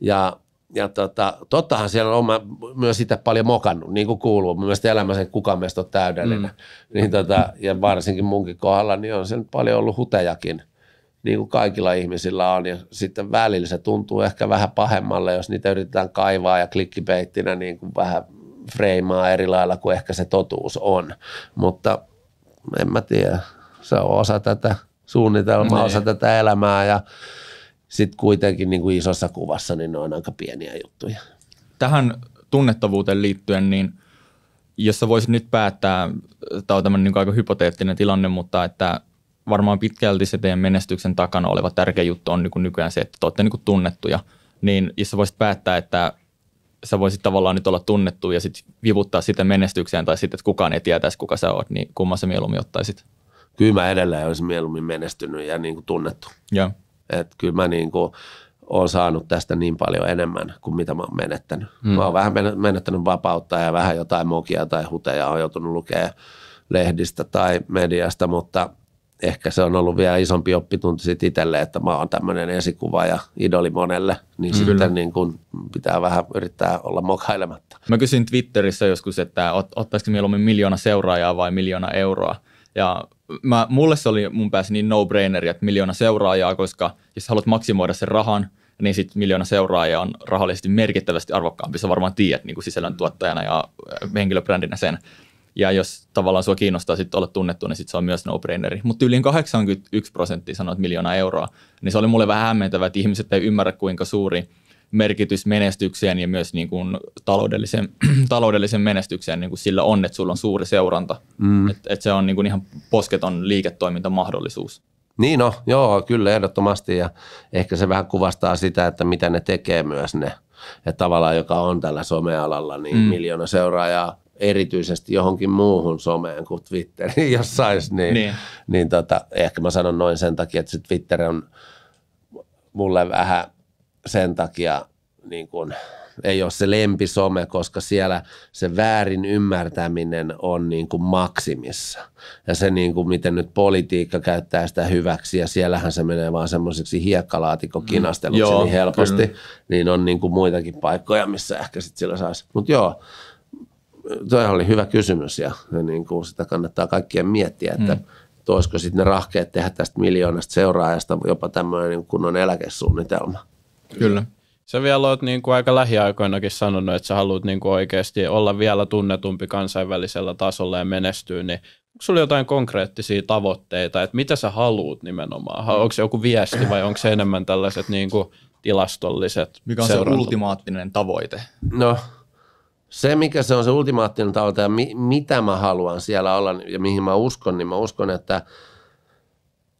Ja ja tota, tottahan siellä on mä myös sitä paljon mokannut, niin kuin kuuluu. Mielestäni elämässä sen kukaan meistä on täydellinen. Mm. Niin tota, ja varsinkin munkin kohdalla niin on sen paljon ollut hutejakin – niin kuin kaikilla ihmisillä on. Ja sitten välillä se tuntuu ehkä vähän pahemmalle, jos niitä yritetään kaivaa ja klikkipeittinä niin kuin vähän freimaa eri lailla kuin ehkä se totuus on. Mutta en mä tiedä, se on osa tätä suunnitelmaa, ne. Niin. osa tätä elämää ja sitten kuitenkin niin kuin isossa kuvassa niin ne on aika pieniä juttuja. Tähän tunnettavuuteen liittyen, niin jos sä voisit nyt päättää, tämä on tämmöinen niin aika hypoteettinen tilanne, mutta että varmaan pitkälti se teidän menestyksen takana oleva tärkeä juttu on niin nykyään se, että te olette niin tunnettuja. Niin jos sä voisit päättää, että sä voisit tavallaan nyt olla tunnettu ja sitten vivuttaa sitä menestykseen tai sitten, että kukaan ei tietäisi, kuka sä oot, niin kumman sä mieluummin ottaisit? Kyllä mä edelleen olisin mieluummin menestynyt ja niin kuin tunnettu. Ja. Et kyllä mä niin kuin olen saanut tästä niin paljon enemmän kuin mitä mä oon menettänyt. Mm. Mä oon vähän menettänyt vapautta ja vähän jotain mokia tai huteja on joutunut lukemaan lehdistä tai mediasta, mutta – ehkä se on ollut vielä isompi oppitunti sitten itselle, että mä oon tämmöinen esikuva ja idoli monelle, niin mm. sitten niin kun pitää vähän yrittää olla mokailematta. Mä kysyin Twitterissä joskus, että ot, ottaisiko mieluummin miljoona seuraajaa vai miljoona euroa. Ja mä, mulle se oli mun päässä niin no-braineri, että miljoona seuraajaa, koska jos haluat maksimoida sen rahan, niin sitten miljoona seuraajaa on rahallisesti merkittävästi arvokkaampi. Sä varmaan tiedät niin kuin tuottajana ja äh, henkilöbrändinä sen. Ja jos tavallaan sua kiinnostaa sitten olla tunnettu, niin sit se on myös no-braineri. Mutta yli 81 prosenttia sanoo, että miljoona euroa. Niin se oli mulle vähän hämmentävä, että ihmiset ei ymmärrä, kuinka suuri merkitys menestykseen ja myös niin kuin taloudellisen, taloudellisen menestykseen niin kuin sillä on, että sulla on suuri seuranta. Mm. Että et se on niin kuin ihan posketon liiketoimintamahdollisuus. Niin no, joo, kyllä ehdottomasti ja ehkä se vähän kuvastaa sitä, että mitä ne tekee myös ne. Että tavallaan joka on tällä somealalla, niin mm. miljoona seuraajaa erityisesti johonkin muuhun someen kuin Twitteriin, jos saisi, niin, niin. niin tota, ehkä mä sanon noin sen takia, että se Twitter on mulle vähän sen takia niin kuin, ei ole se lempisome, koska siellä se väärin ymmärtäminen on niin kuin maksimissa. Ja se niin kuin, miten nyt politiikka käyttää sitä hyväksi ja siellähän se menee vaan semmoiseksi hiekkalaatikokinasteluksi mm, joo, niin helposti. Kyllä. Niin on niin kuin muitakin paikkoja, missä ehkä sitten sillä saisi. Mutta joo, toi oli hyvä kysymys ja, niin kuin sitä kannattaa kaikkien miettiä, että mm. olisiko sitten ne rahkeet tehdä tästä miljoonasta seuraajasta jopa tämmöinen niin kunnon eläkesuunnitelma. Kyllä. Sä vielä oot niin kuin aika lähiaikoinakin sanonut, että sä haluat niin kuin oikeasti olla vielä tunnetumpi kansainvälisellä tasolla ja menestyä, niin onko sulla jotain konkreettisia tavoitteita, että mitä sä haluat nimenomaan? Onko se joku viesti vai onko se enemmän tällaiset niin kuin tilastolliset Mikä on se ultimaattinen tavoite? No, se, mikä se on se ultimaattinen tavoite ja mi- mitä mä haluan siellä olla ja mihin mä uskon, niin mä uskon, että mä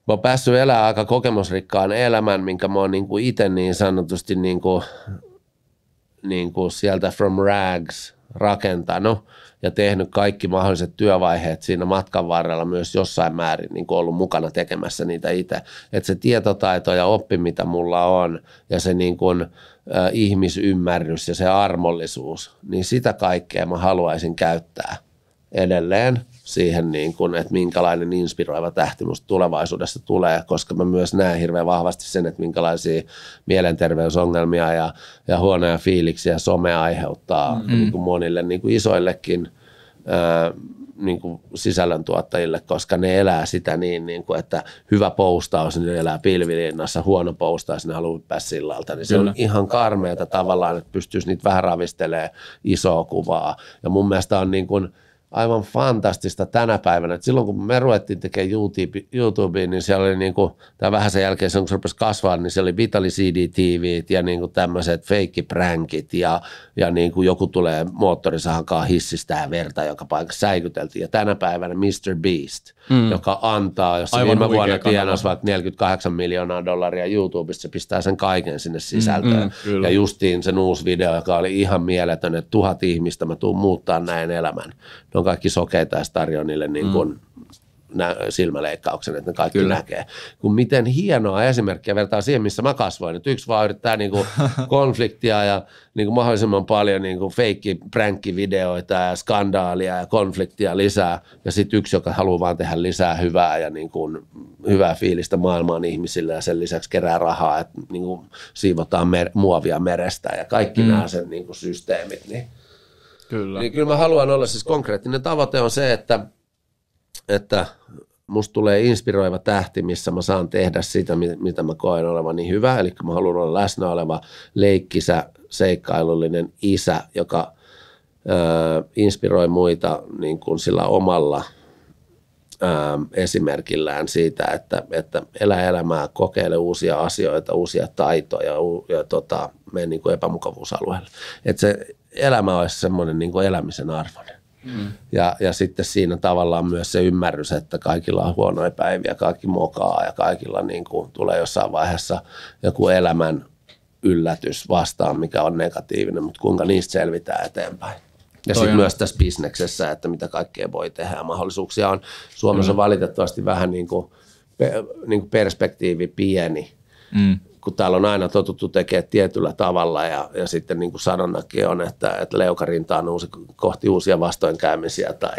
oon päässyt elämään aika kokemusrikkaan elämän, minkä mä oon niin kuin itse niin sanotusti niin kuin, niin kuin sieltä from rags rakentanut ja tehnyt kaikki mahdolliset työvaiheet siinä matkan varrella myös jossain määrin niin kuin ollut mukana tekemässä niitä itse. Että se tietotaito ja oppi, mitä mulla on ja se niin kuin – ihmisymmärrys ja se armollisuus, niin sitä kaikkea mä haluaisin käyttää edelleen siihen, niin kuin, että minkälainen inspiroiva tähti musta tulevaisuudessa tulee, koska mä myös näen hirveän vahvasti sen, että minkälaisia mielenterveysongelmia ja, ja huonoja fiiliksiä some aiheuttaa mm. niin kuin monille niin kuin isoillekin niin kuin sisällöntuottajille, koska ne elää sitä niin, niin kuin, että hyvä postaus, niin ne elää pilvilinnassa, huono postaus, ne haluaa päästä sillalta. Niin se Kyllä. on ihan karmeata tavallaan, että pystyisi niitä vähän ravistelemaan isoa kuvaa. Ja mun mielestä on niin kuin – aivan fantastista tänä päivänä. Et silloin kun me ruvettiin tekemään YouTube, YouTubeen, niin siellä oli niin kuin, tai vähän sen jälkeen, kun se rupesi kasvaa, niin siellä oli Vitali CD-tiivit ja niin kuin tämmöiset prankit ja, ja niin kuin joku tulee moottorisahankaan hissistä ja verta, joka paikassa säikyteltiin. Ja tänä päivänä Mr. Beast, mm. joka antaa, jos se viime vuonna tienasi vaikka 48 miljoonaa dollaria YouTubesta, se pistää sen kaiken sinne mm, sisältöön. Mm, mm, ja justiin sen uusi video, joka oli ihan mieletön, että tuhat ihmistä, mä tuun muuttaa näin elämän. No on kaikki sokeita ja niille niin mm. kuin mm. nä- silmäleikkauksen, että ne kaikki Kyllä. näkee. Kun miten hienoa esimerkkiä vertaa siihen, missä mä kasvoin. Että yksi vaan yrittää niin kuin konfliktia ja niin kuin mahdollisimman paljon niin kuin feikki pränkkivideoita ja skandaalia ja konfliktia lisää. Ja sitten yksi, joka haluaa vaan tehdä lisää hyvää ja niin kuin hyvää fiilistä maailmaan ihmisille ja sen lisäksi kerää rahaa, että niin kuin siivotaan mer- muovia merestä ja kaikki mm. nämä sen niin kuin systeemit. Niin Kyllä. Niin kyllä mä haluan olla siis konkreettinen tavoite on se, että, että musta tulee inspiroiva tähti, missä mä saan tehdä sitä, mitä mä koen olevan niin hyvä. Eli mä haluan olla läsnä oleva leikkisä, seikkailullinen isä, joka ö, inspiroi muita niin kuin sillä omalla ö, esimerkillään siitä, että, että elä elämää, kokeile uusia asioita, uusia taitoja ja, ja tota, mene niin kuin epämukavuusalueelle. Et se elämä olisi semmoinen niin kuin elämisen arvoinen. Mm. Ja, ja sitten siinä tavallaan myös se ymmärrys, että kaikilla on huonoja päiviä, kaikki mokaa ja kaikilla niin kuin tulee jossain vaiheessa joku elämän yllätys vastaan, mikä on negatiivinen, mutta kuinka niistä selvitään eteenpäin. Ja sitten myös tässä bisneksessä, että mitä kaikkea voi tehdä. Mahdollisuuksia on Suomessa mm. valitettavasti vähän niin kuin, niin kuin perspektiivi pieni. Mm kun täällä on aina totuttu tekemään tietyllä tavalla ja, ja sitten niin kuin sanonnakin on, että, että leukarinta on uusi, kohti uusia vastoinkäymisiä tai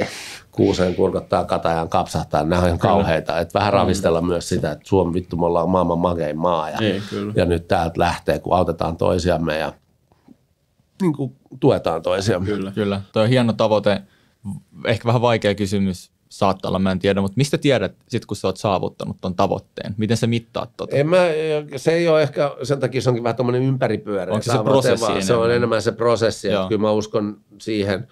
kuuseen kurkottaa katajan kapsahtaa, nämä on ihan kauheita. Että vähän mm. ravistella mm. myös sitä, että Suomi vittu, me ollaan maailman magein maa ja, Ei, niin, ja nyt täältä lähtee, kun autetaan toisiamme ja niin kuin tuetaan toisiamme. Kyllä, kyllä. Tuo on hieno tavoite, ehkä vähän vaikea kysymys saattaa olla, mä en tiedä, mutta mistä tiedät sitten, kun sä oot saavuttanut ton tavoitteen? Miten sä mittaat tota? En mä, se ei ole ehkä, sen takia se onkin vähän tuommoinen ympäripyörä, Onko se, se prosessi Se on enemmän se prosessi, Joo. että kyllä mä uskon siihen,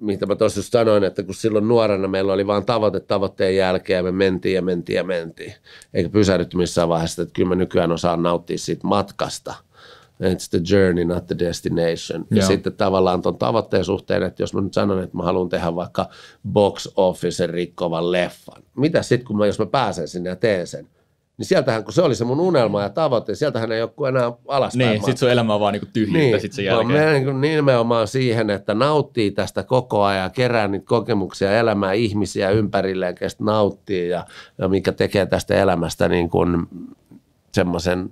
mitä mä tuossa sanoin, että kun silloin nuorena meillä oli vain tavoite tavoitteen jälkeen ja me mentiin ja mentiin ja mentiin. Eikä pysähdytty missään vaiheessa, että kyllä mä nykyään osaan nauttia siitä matkasta – it's the journey, not the destination. Ja Joo. sitten tavallaan tuon tavoitteen suhteen, että jos mä nyt sanon, että mä haluan tehdä vaikka box office rikkovan leffan. Mitä sitten, kun mä, jos mä pääsen sinne ja teen sen? Niin sieltähän, kun se oli se mun unelma ja tavoite, sieltähän ei ole enää alaspäin. Niin, sitten sun elämä on vaan niinku tyhjyttä niin, sit sen jälkeen. Mä niin nimenomaan siihen, että nauttii tästä koko ajan, kerää niitä kokemuksia, elämää ihmisiä ympärilleen, kestä nauttii ja, ja mikä tekee tästä elämästä niin kuin semmoisen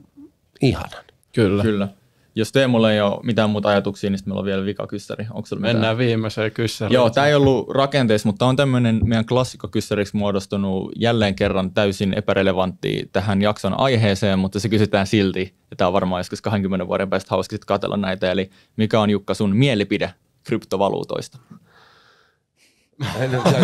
ihanan. Kyllä. Kyllä. Jos Teemulla ei ole mitään muuta ajatuksia, niin meillä on vielä vika kyssäri. Onko Mennään mitään? viimeiseen kyssäriin. Joo, tämä ei ollut rakenteessa, mutta on tämmöinen meidän klassikkokyssäriksi muodostunut jälleen kerran täysin epärelevantti tähän jakson aiheeseen, mutta se kysytään silti. Ja tämä on varmaan joskus 20 vuoden päästä hauska sitten näitä. Eli mikä on Jukka sun mielipide kryptovaluutoista?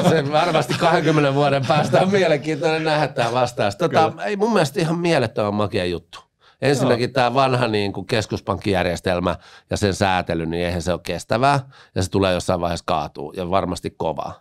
se, varmasti 20 vuoden päästä on mielenkiintoinen nähdä tämä vastaus. Tota, ei mun mielestä ihan mielettömän makea juttu. Ensinnäkin Joo. tämä vanha niin kuin keskuspankkijärjestelmä ja sen säätely, niin eihän se ole kestävää ja se tulee jossain vaiheessa kaatuu ja varmasti kovaa.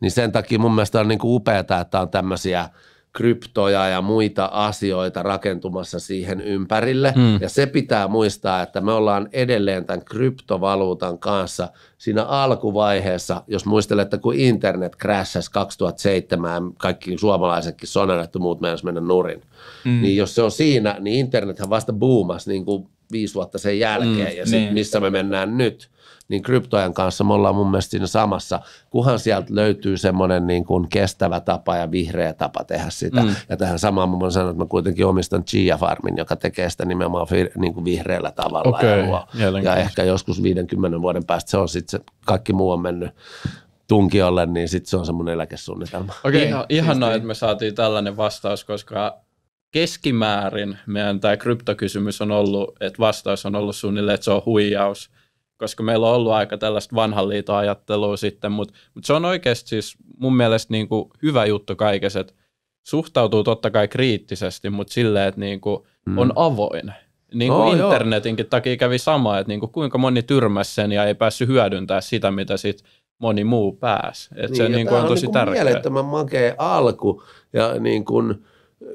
Niin sen takia mun mielestä on niin kuin upeaa, että on tämmöisiä – kryptoja ja muita asioita rakentumassa siihen ympärille. Mm. Ja se pitää muistaa, että me ollaan edelleen tämän kryptovaluutan kanssa siinä alkuvaiheessa, jos muistelette, kun internet crashasi 2007, kaikki suomalaisetkin sonanat ja muut meinas mennä nurin, mm. niin jos se on siinä, niin internethän vasta boomasi niin kuin viisi vuotta sen jälkeen mm, ja sit, niin. missä me mennään nyt – niin kryptojen kanssa me ollaan mun mielestä siinä samassa, kunhan sieltä löytyy semmoinen niin kuin kestävä tapa ja vihreä tapa tehdä sitä. Mm. Ja tähän samaan mun sanoa, että mä kuitenkin omistan Chia Farmin, joka tekee sitä nimenomaan niin kuin vihreällä tavalla. Okay. Ja, ja ehkä joskus 50 vuoden päästä se on sitten kaikki muu on mennyt tunkiolle, niin sitten se on semmoinen eläkesuunnitelma. Okei, okay, niin, ihan, siis ihanaa, että niin. me saatiin tällainen vastaus, koska keskimäärin meidän tämä kryptokysymys on ollut, että vastaus on ollut suunnilleen, että se on huijaus koska meillä on ollut aika tällaista vanhan liiton ajattelua sitten, mutta, mutta se on oikeasti siis mun mielestä niin kuin hyvä juttu kaikessa, että suhtautuu totta kai kriittisesti, mutta silleen, että niin kuin mm. on avoin. Niin kuin oh, internetinkin joo. takia kävi sama, että niin kuin kuinka moni tyrmäsi sen ja ei päässyt hyödyntämään sitä, mitä sitten moni muu pääsi. että niin, se niin kuin niinku on, on tosi niin tärkeää. mielettömän makea alku ja niin kuin,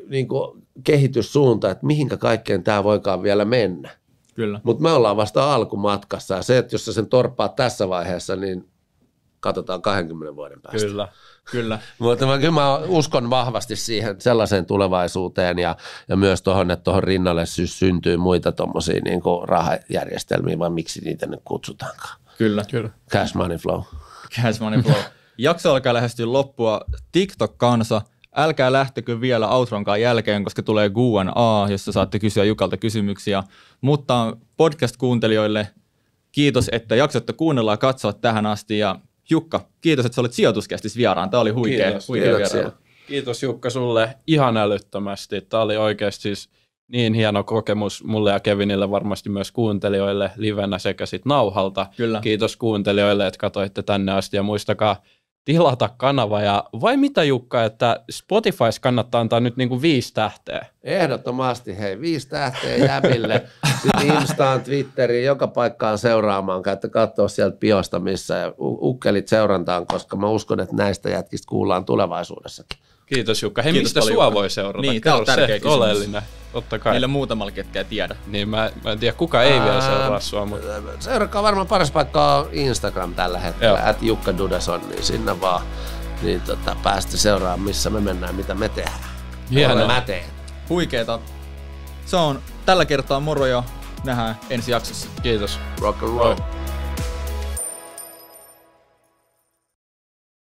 niin kuin kehityssuunta, että mihinkä kaikkeen tämä voikaan vielä mennä. Kyllä. Mutta me ollaan vasta alkumatkassa ja se, että jos sä sen torppaa tässä vaiheessa, niin katsotaan 20 vuoden päästä. Kyllä, kyllä. Mutta mä, kyllä mä uskon vahvasti siihen sellaiseen tulevaisuuteen ja, ja myös tuohon, että tuohon rinnalle sy- syntyy muita tuommoisia niin rahajärjestelmiä, vaan miksi niitä nyt kutsutaankaan. Kyllä. kyllä. Cash money flow. Cash money flow. Jakso alkaa lähestyä loppua. TikTok-kansa – Älkää lähtekö vielä outronkaan jälkeen, koska tulee Q&A, jossa saatte kysyä Jukalta kysymyksiä. Mutta podcast-kuuntelijoille kiitos, että jaksoitte kuunnella ja katsoa tähän asti. Ja Jukka, kiitos, että sä olit sijoituskästis vieraan. Tämä oli huikea, kiitos, huikea vierailu. Kiitos Jukka sulle ihan älyttömästi. Tämä oli oikeasti siis niin hieno kokemus mulle ja Kevinille, varmasti myös kuuntelijoille livenä sekä sitten nauhalta. Kyllä. Kiitos kuuntelijoille, että katsoitte tänne asti ja muistakaa tilata kanava ja vai mitä Jukka, että Spotifys kannattaa antaa nyt niin kuin viisi tähteä? Ehdottomasti, hei, viisi tähteä jäbille, sitten Instaan, Twitteriin, joka paikkaan seuraamaan, käytte katsoa sieltä biosta missä ukkelit seurantaan, koska mä uskon, että näistä jätkistä kuullaan tulevaisuudessakin. Kiitos Jukka. Hei, Kiitos mistä paljon, sua Jukka. voi seurata? Niin, tämä on tärkeä kysymys. oleellinen. Totta kai. Niille muutamalla, ketkä ei tiedä. Niin, mä, mä en tiedä, kuka ei vielä seuraa sua. Mutta... Seurakaa varmaan paras paikka on Instagram tällä hetkellä, Joo. at Jukka Dudason, niin sinne vaan niin tota, päästä seuraamaan, missä me mennään, mitä me tehdään. Hienoa. Mä teen. Huikeeta. Se on tällä kertaa moro ja nähdään ensi jaksossa. Kiitos. Rock and roll. roll.